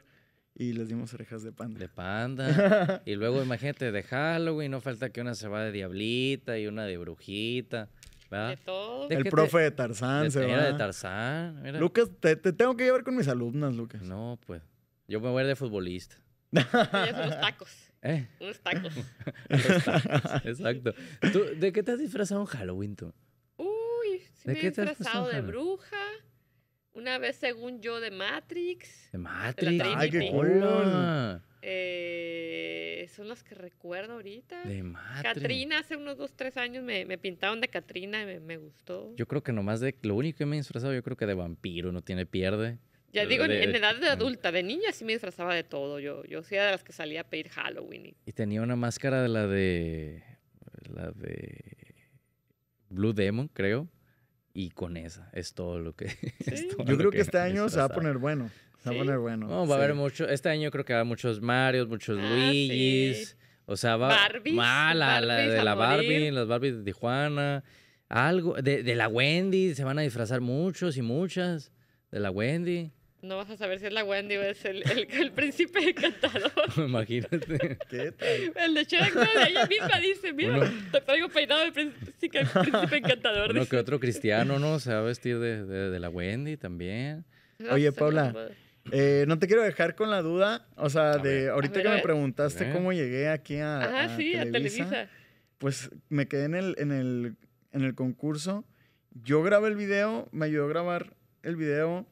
y les dimos orejas de panda. De panda. y luego, imagínate, de Halloween, no falta que una se va de diablita y una de brujita. ¿verdad? De todo. el profe de Tarzán de, se de Tarzán. Lucas, te, tengo que llevar con mis alumnas, Lucas. No, pues. Yo me voy a ir de futbolista. Ellos son los tacos. ¿Eh? Unos tacos. Exacto. ¿De qué te has disfrazado en Halloween tú? Uy, sí ¿De me he disfrazado de bruja. Una vez, según yo, de Matrix. ¿De Matrix? ¡Ay, qué cool! Eh, son las que recuerdo ahorita. De Matrix. Catrina, hace unos dos, tres años me, me pintaron de Catrina y me, me, gustó. Yo creo que nomás de lo único que me he disfrazado, yo creo que de vampiro, no tiene pierde. Ya digo, en edad de adulta, de niña sí me disfrazaba de todo. Yo, yo sí era de las que salía a pedir Halloween. Y, tenía una máscara de la de. La de. Blue Demon, creo. Y con esa es todo lo que. yo creo que, este año se va a poner bueno. Se va a poner bueno. No, va a haber mucho. Este año creo que va a haber muchos Marios, muchos ah, Luigis. O sea, va. Barbies. la, de la Barbie, las Barbies de Tijuana. Algo. De, de la Wendy, se van a disfrazar muchos y muchas. De la Wendy no vas a saber si es la Wendy o es el, el, el príncipe encantador. Imagínate. ¿Qué tal? El de Shrek, ahí ella misma dice, mira, te traigo peinado el príncipe, encantador. No, que otro cristiano, ¿no? Se va a vestir de, de, la Wendy también. Ah, Oye, Paula, eh, no te quiero dejar con la duda, o sea, de ahorita que me preguntaste cómo llegué aquí a, Televisa. sí, a Televisa, pues me quedé en el, en, el, en el concurso. Yo grabé el video, me ayudó a grabar el video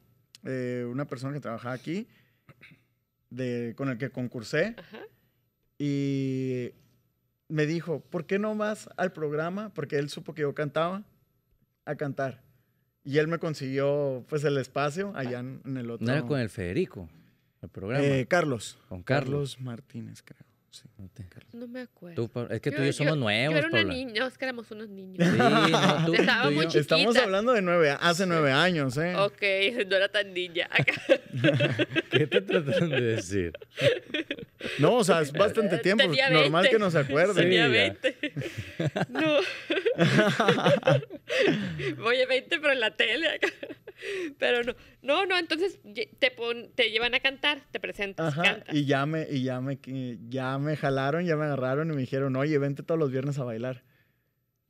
eh, una persona que trabajaba aquí, de, con el que concursé, y me dijo, ¿por qué no vas al programa? Porque él supo que yo cantaba, a cantar. Y él me consiguió pues el espacio allá ah. en, el otro. ¿No con el Federico? El programa. Eh, Carlos. Con Carlos. Martínez, creo. Sí, no, te... no me acuerdo. Tú, es que tú y yo, somos nuevos. Yo era una niña, es que éramos unos niños. Sí, tú, Estamos hablando de nueve, hace nueve años, ¿eh? Ok, no era tan niña. ¿Qué te trataron de decir? No, o sea, es bastante tiempo. Tenía 20. Normal que no se acuerde. Tenía 20. no. Voy a 20, pero en la tele. Acá. Pero no, no, no, entonces te, te llevan a cantar, te presentas, Ajá, Y ya me, y ya me, ya me jalaron, ya me agarraron y me dijeron, oye, vente todos los viernes a bailar.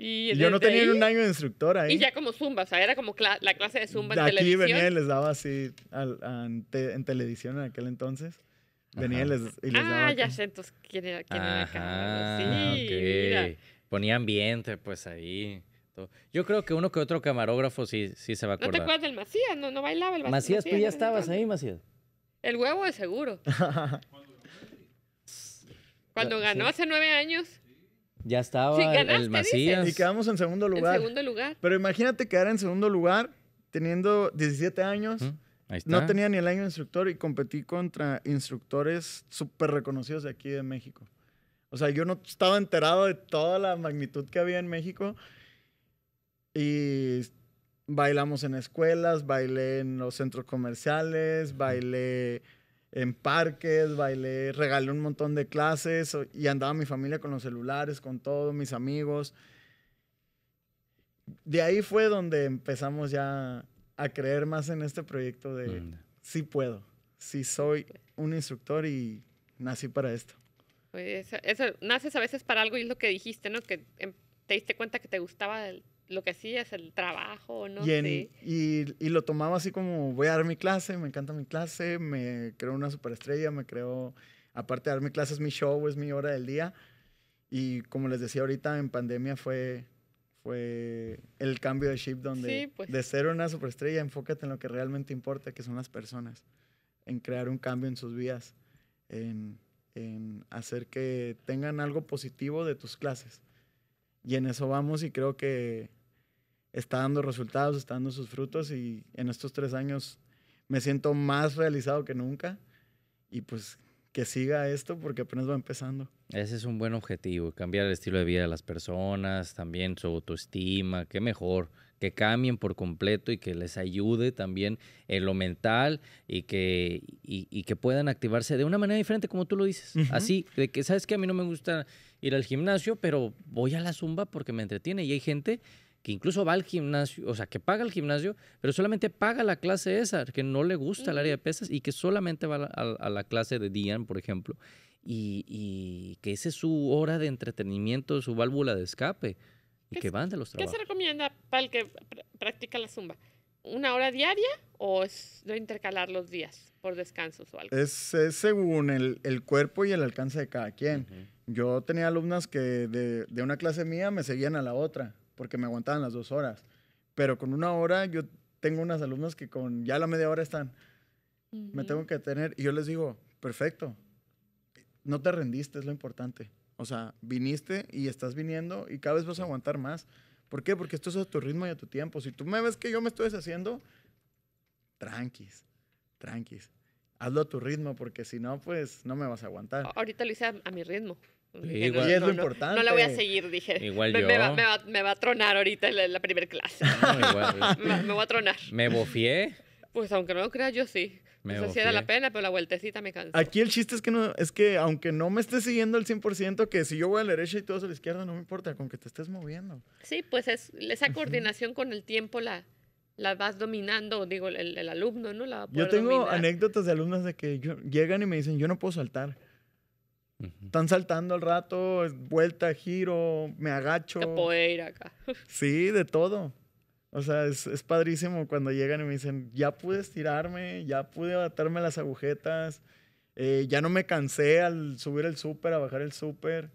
Y, yo no tenía ni un año de instructora ahí. Y ya como Zumba, o sea, era como la clase de Zumba de en aquí televisión. Aquí venía y les daba así en televisión en aquel entonces. Venía y les, daba. Ah, ya sé, entonces, ¿quién era, quién Sí, okay. mira. Ponía ambiente, pues ahí. Yo creo que uno que otro camarógrafo sí, sí se va a acordar. ¿No te acuerdas del Macías? No, no bailaba el Macías. Macías, tú ya estabas ahí, Macías. El huevo de seguro. Cuando ganó hace nueve años. Ya estaba en el Macías. Y quedamos en segundo lugar. En segundo lugar. Pero imagínate quedar en segundo lugar teniendo 17 años. No tenía ni el año de instructor y competí contra instructores súper reconocidos de aquí de México. O sea, yo no estaba enterado de toda la magnitud que había en México. Y bailamos en escuelas, bailé en los centros comerciales, bailé en parques, bailé, regalé un montón de clases y andaba mi familia con los celulares, con todos mis amigos. De ahí fue donde empezamos ya a creer más en este proyecto de mm. sí puedo, si soy un instructor y nací para esto. Pues, naces a veces para algo y es lo que dijiste, ¿no? Que em, te diste cuenta que te gustaba el lo que es el trabajo, no y Y, y, lo tomaba así como, voy a dar mi clase, me encanta mi clase, me creo una superestrella, me creo, aparte de dar mi clase es mi show, es mi hora del día. Y como les decía ahorita, en pandemia fue, fue el cambio de chip donde pues. de ser una superestrella, enfócate en lo que realmente importa, que son las personas, en crear un cambio en sus vidas, en, en hacer que tengan algo positivo de tus clases. Y en eso vamos y creo que está dando resultados, está dando sus frutos y en estos tres años me siento más realizado que nunca y pues que siga esto porque apenas va empezando. Ese es un buen objetivo, cambiar el estilo de vida de las personas, también su autoestima, qué mejor, que cambien por completo y que les ayude también en lo mental y que, que puedan activarse de una manera diferente, como tú lo dices. Así, de que sabes que a mí no me gusta ir al gimnasio, pero voy a la zumba porque me entretiene y hay gente que incluso va al gimnasio, o sea, que paga el gimnasio, pero solamente paga la clase esa, que no le gusta el área de pesas y que solamente va a, la clase de Dian, por ejemplo, y, que esa es su hora de entretenimiento, su válvula de escape, y que van de los trabajos. ¿Qué se recomienda para el que practica la zumba? ¿Una hora diaria o es de intercalar los días por descansos o algo? Es, según el, cuerpo y el alcance de cada quien. Yo tenía alumnas que de una clase mía me seguían a la otra porque me aguantaban las dos horas. Pero con una hora yo tengo unas alumnas que con ya la media hora están. Me tengo que tener y yo les digo, perfecto, no te rendiste, es lo importante. O sea, viniste y estás viniendo y cada vez vas a aguantar más. ¿Por qué? Porque esto es a tu ritmo y a tu tiempo. Si tú me ves que yo me estoy deshaciendo, tranquis, tranquis hazlo a tu ritmo, porque si no, pues no me vas a aguantar. Ahorita lo hice a mi ritmo. No, es la voy a seguir, dije. me, va, a tronar ahorita la, primera clase. me, voy a tronar. ¿Me bofié? Pues aunque no lo creas, yo sí. Me era la pena, pero la vueltecita me cansa. Aquí el chiste es que, no, es que aunque no me estés siguiendo al 100%, que si yo voy a la derecha y tú vas a la izquierda, no me importa, con que te estés moviendo. Sí, pues es, esa coordinación con el tiempo la, la vas dominando, digo, el, alumno, ¿no? La yo tengo anécdotas de alumnas de que llegan y me dicen, yo no puedo saltar. Están saltando al rato, vuelta, giro, me agacho. ir acá. sí, de todo. O sea, es, es, padrísimo cuando llegan y me dicen, ya pude estirarme, ya pude atarme las agujetas, eh, ya no me cansé al subir el súper, a bajar el súper.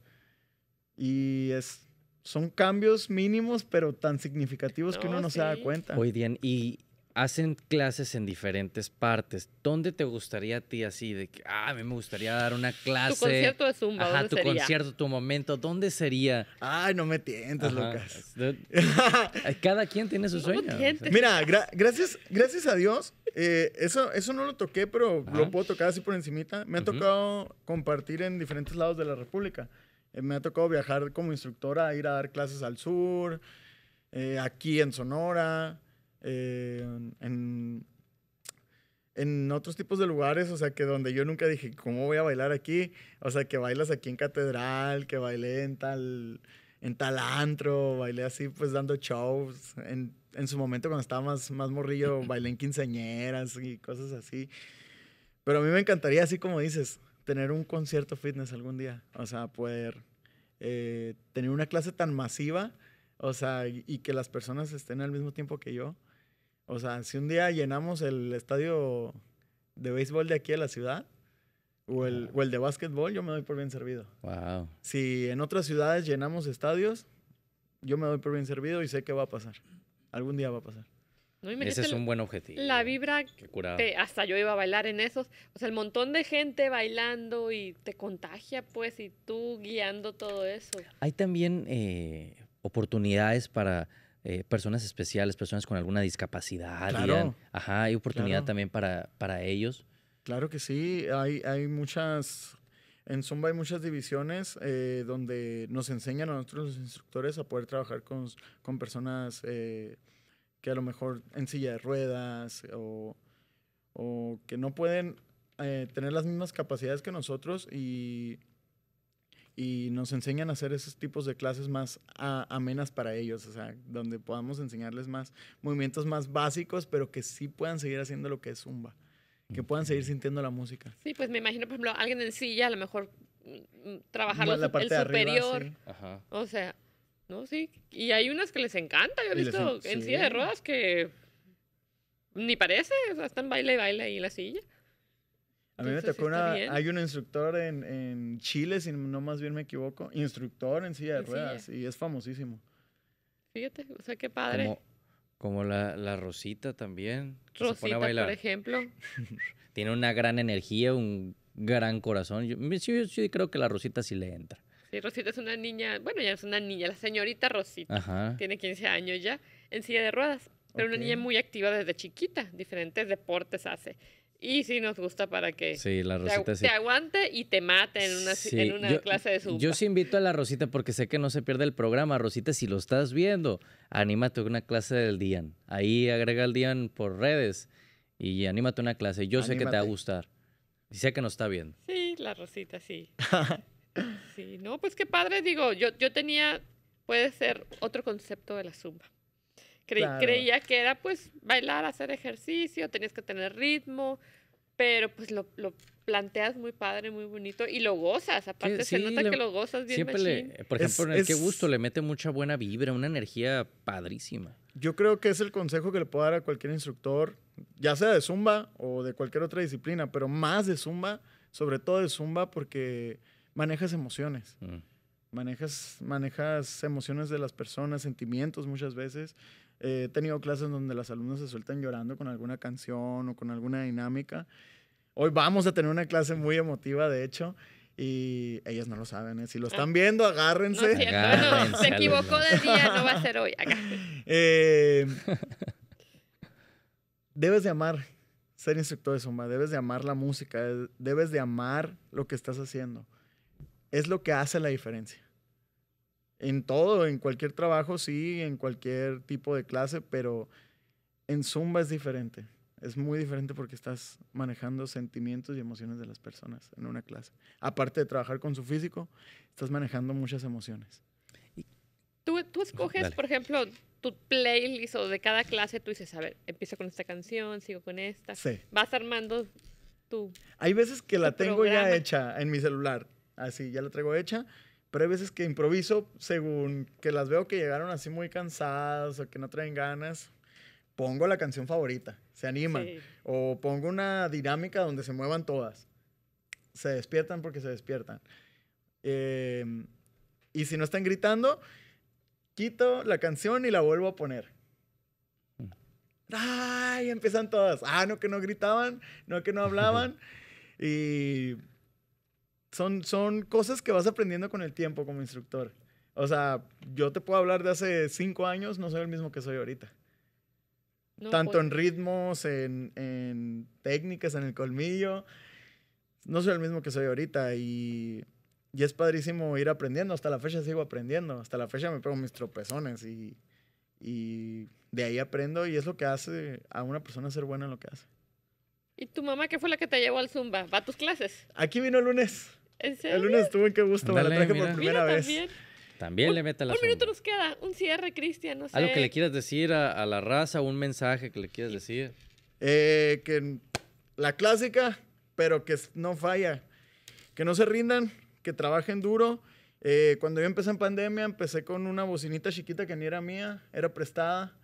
Y es, son cambios mínimos, pero tan significativos que uno no se da cuenta. Muy bien, y hacen clases en diferentes partes. ¿Dónde te gustaría a ti así de que, ah, a mí me gustaría dar una clase? Tu concierto de Zumba, Ajá, tu concierto, tu momento, ¿dónde sería? Ay, no me tientes, Lucas. Cada quien tiene su sueño. Mira, gracias, gracias a Dios, eh, eso, eso no lo toqué, pero lo puedo tocar así por encimita. Me ha tocado compartir en diferentes lados de la República. Eh, me ha tocado viajar como instructora, ir a dar clases al sur, eh, aquí en Sonora, en, en otros tipos de lugares, o sea, que donde yo nunca dije, ¿cómo voy a bailar aquí? O sea, que bailas aquí en catedral, que bailé en tal, antro, bailé así, pues dando shows. En, su momento, cuando estaba más, más morrillo, bailé en quinceañeras y cosas así. Pero a mí me encantaría, así como dices, tener un concierto fitness algún día. O sea, poder eh, tener una clase tan masiva, o sea, y que las personas estén al mismo tiempo que yo o sea, si un día llenamos el estadio de béisbol de aquí de la ciudad o el, el de básquetbol, yo me doy por bien servido. Wow. Si en otras ciudades llenamos estadios, yo me doy por bien servido y sé que va a pasar. Algún día va a pasar. Ese es un buen objetivo. La vibra que hasta yo iba a bailar en esos. O sea, el montón de gente bailando y te contagia, pues, y tú guiando todo eso. Hay también eh, oportunidades para eh, personas especiales, personas con alguna discapacidad. Claro. hay oportunidad también para, para ellos. Claro que sí, hay, hay muchas, en Zumba hay muchas divisiones eh, donde nos enseñan a nosotros los instructores a poder trabajar con, personas eh, que a lo mejor en silla de ruedas o, que no pueden tener las mismas capacidades que nosotros y y nos enseñan a hacer esos tipos de clases más amenas para ellos, o sea, donde podamos enseñarles más movimientos más básicos, pero que sí puedan seguir haciendo lo que es zumba, que puedan seguir sintiendo la música. Sí, pues me imagino, por ejemplo, alguien en silla a lo mejor mm, trabajar la parte el superior, o sea, no, sí, y hay unas que les encanta, yo he visto en, silla de ruedas que ni parece, o sea, están baile y baile ahí en la silla a mí me Hay un instructor en, Chile, si no más bien me equivoco. Instructor en silla de ruedas. Y es famosísimo. Fíjate, o sea, qué padre. Como, la, Rosita también. Rosita, por ejemplo. Tiene una gran energía, un gran corazón. Yo, creo que la Rosita sí le entra. Sí, Rosita es una niña, bueno, ya es una niña, la señorita Rosita. Tiene 15 años ya, en silla de ruedas. Pero una niña muy activa desde chiquita, diferentes deportes hace. Y sí nos gusta para que la te, aguante y te mate en una, clase de zumba. Yo sí invito a la Rosita porque sé que no se pierde el programa. Rosita, si lo estás viendo, anímate a una clase del Dian. Ahí agrega el Dian por redes y anímate a una clase. Yo sé que te va a gustar. Y sé que nos está bien Sí, la Rosita, sí. sí, no, pues qué padre. Digo, yo, yo tenía, puede ser otro concepto de la zumba. Creía que era pues bailar, hacer ejercicio, tenías que tener ritmo, pero pues lo, lo planteas muy padre, muy bonito y lo gozas. Aparte se nota que lo gozas bien. Siempre le, por ejemplo, en el que gusto le mete mucha buena vibra, una energía padrísima. Yo creo que es el consejo que le puedo dar a cualquier instructor, ya sea de zumba o de cualquier otra disciplina, pero más de zumba, sobre todo de zumba, porque manejas emociones. Mm. Manejas, manejas emociones de las personas, sentimientos muchas veces he tenido clases donde las alumnas se sueltan llorando con alguna canción o con alguna dinámica. Hoy vamos a tener una clase muy emotiva, de hecho. Y ellas no lo saben, ¿eh? si lo están viendo, agárrense. se equivocó del día, no va a ser hoy. Eh, debes de amar ser instructor de zumba, debes de amar la música, debes de amar lo que estás haciendo. Es lo que hace la diferencia. En todo, en cualquier trabajo, sí, en cualquier tipo de clase, pero en Zumba es diferente. Es muy diferente porque estás manejando sentimientos y emociones de las personas en una clase. Aparte de trabajar con su físico, estás manejando muchas emociones. Tú, tú escoges, por ejemplo, tu playlist o de cada clase, tú dices, a ver, empiezo con esta canción, sigo con esta. Vas armando tu. Hay veces que la tengo ya hecha en mi celular. Así, ya la traigo hecha pero hay veces que improviso según que las veo que llegaron así muy cansadas o que no traen ganas. Pongo la canción favorita, se animan. O pongo una dinámica donde se muevan todas. Se despiertan porque se despiertan. Em, y si no están gritando, quito la canción y la vuelvo a poner. Mm. ¡Ay! Empiezan todas. Ah, no que no gritaban, no que no hablaban. y son, cosas que vas aprendiendo con el tiempo como instructor. O sea, yo te puedo hablar de hace cinco años, no soy el mismo que soy ahorita. Tanto en pues. ritmos, en, técnicas, en el colmillo. No soy el mismo que soy ahorita y, y, es padrísimo ir aprendiendo. Hasta la fecha sigo aprendiendo. Hasta la fecha me pego mis tropezones y, y de ahí aprendo y es lo que hace a una persona ser buena en lo que hace. ¿Y tu mamá qué fue la que te llevó al Zumba? ¿Va a tus clases? Aquí vino el lunes. El lunes estuvo en qué gusto, me traje por primera vez. También. le mete la Un minuto nos queda, un cierre, Cristian, Algo que le quieras decir a, la raza, un mensaje que le quieras decir. Eh, que la clásica, pero que no falla. Que no se rindan, que trabajen duro. Eh, cuando yo empecé en pandemia, empecé con una bocinita chiquita que ni era mía, era prestada.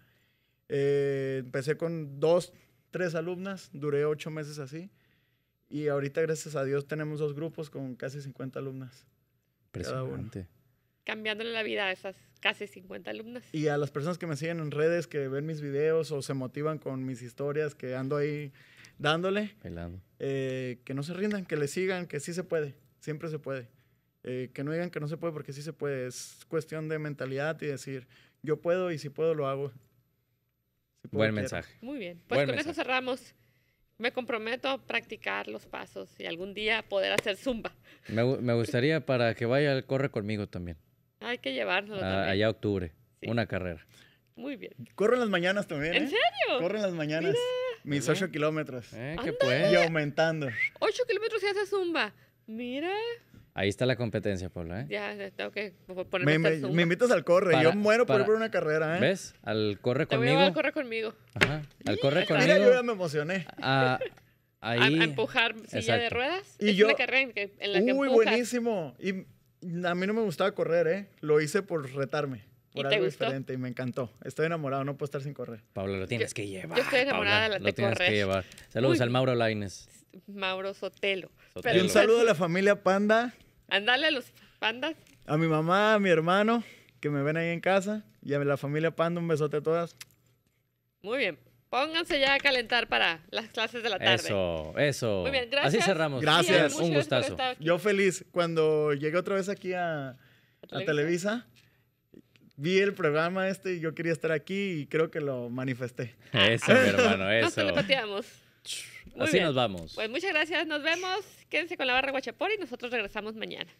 Eh, empecé con dos, tres alumnas, duré ocho meses así. Y ahorita, gracias a Dios, tenemos dos grupos con casi 50 alumnas. Impresionante. Cambiándole la vida a esas casi 50 alumnas. Y a las personas que me siguen en redes, que ven mis videos o se motivan con mis historias, que ando ahí dándole. Eh, que no se rindan, que le sigan, que sí se puede, siempre se puede. Eh, que no digan que no se puede porque sí se puede. Es cuestión de mentalidad y decir, yo puedo y si puedo lo hago. Buen mensaje. Muy bien. Pues con eso cerramos me comprometo a practicar los pasos y algún día poder hacer zumba. Me, gustaría para que vaya al corre conmigo también. Hay que llevarlo ah, también. Allá octubre, una carrera. Muy bien. Corro en las mañanas también. ¿En ¿eh? serio? Corro en las mañanas. Mis ocho kilómetros. Eh, ¿qué puede? Y aumentando. Ocho kilómetros y hace zumba. Mira. Ahí está la competencia, Pablo, ¿eh? Ya, tengo que ponerme Me, me invitas al corre, yo muero por ir por una carrera, ¿eh? ¿Ves? Al corre conmigo. conmigo. a al corre conmigo. Ajá. Al corre conmigo. Mira, yo ya me emocioné. Ah, ahí. A, empujar silla de ruedas. Y yo, una carrera en, la que buenísimo. Y a mí no me gustaba correr, ¿eh? Lo hice por retarme. Por algo diferente y me encantó. Estoy enamorado, no puedo estar sin correr. Pablo, lo tienes que llevar. Yo estoy enamorada de la Lo tienes que llevar. Saludos al Mauro Laines. Mauro Sotelo. Y un saludo a la familia Panda. Andale a los pandas. A mi mamá, a mi hermano, que me ven ahí en casa. Y a la familia Panda, un besote a todas. Muy bien. Pónganse ya a calentar para las clases de la tarde. Eso, eso. Muy bien, gracias. Así cerramos. Gracias. un gustazo. Yo feliz. Cuando llegué otra vez aquí a, Televisa, vi el programa este y yo quería estar aquí y creo que lo manifesté. Eso, mi hermano, eso. Nos Así nos vamos. Pues muchas gracias, nos vemos. Quédense con la barra Guachapor y nosotros regresamos mañana.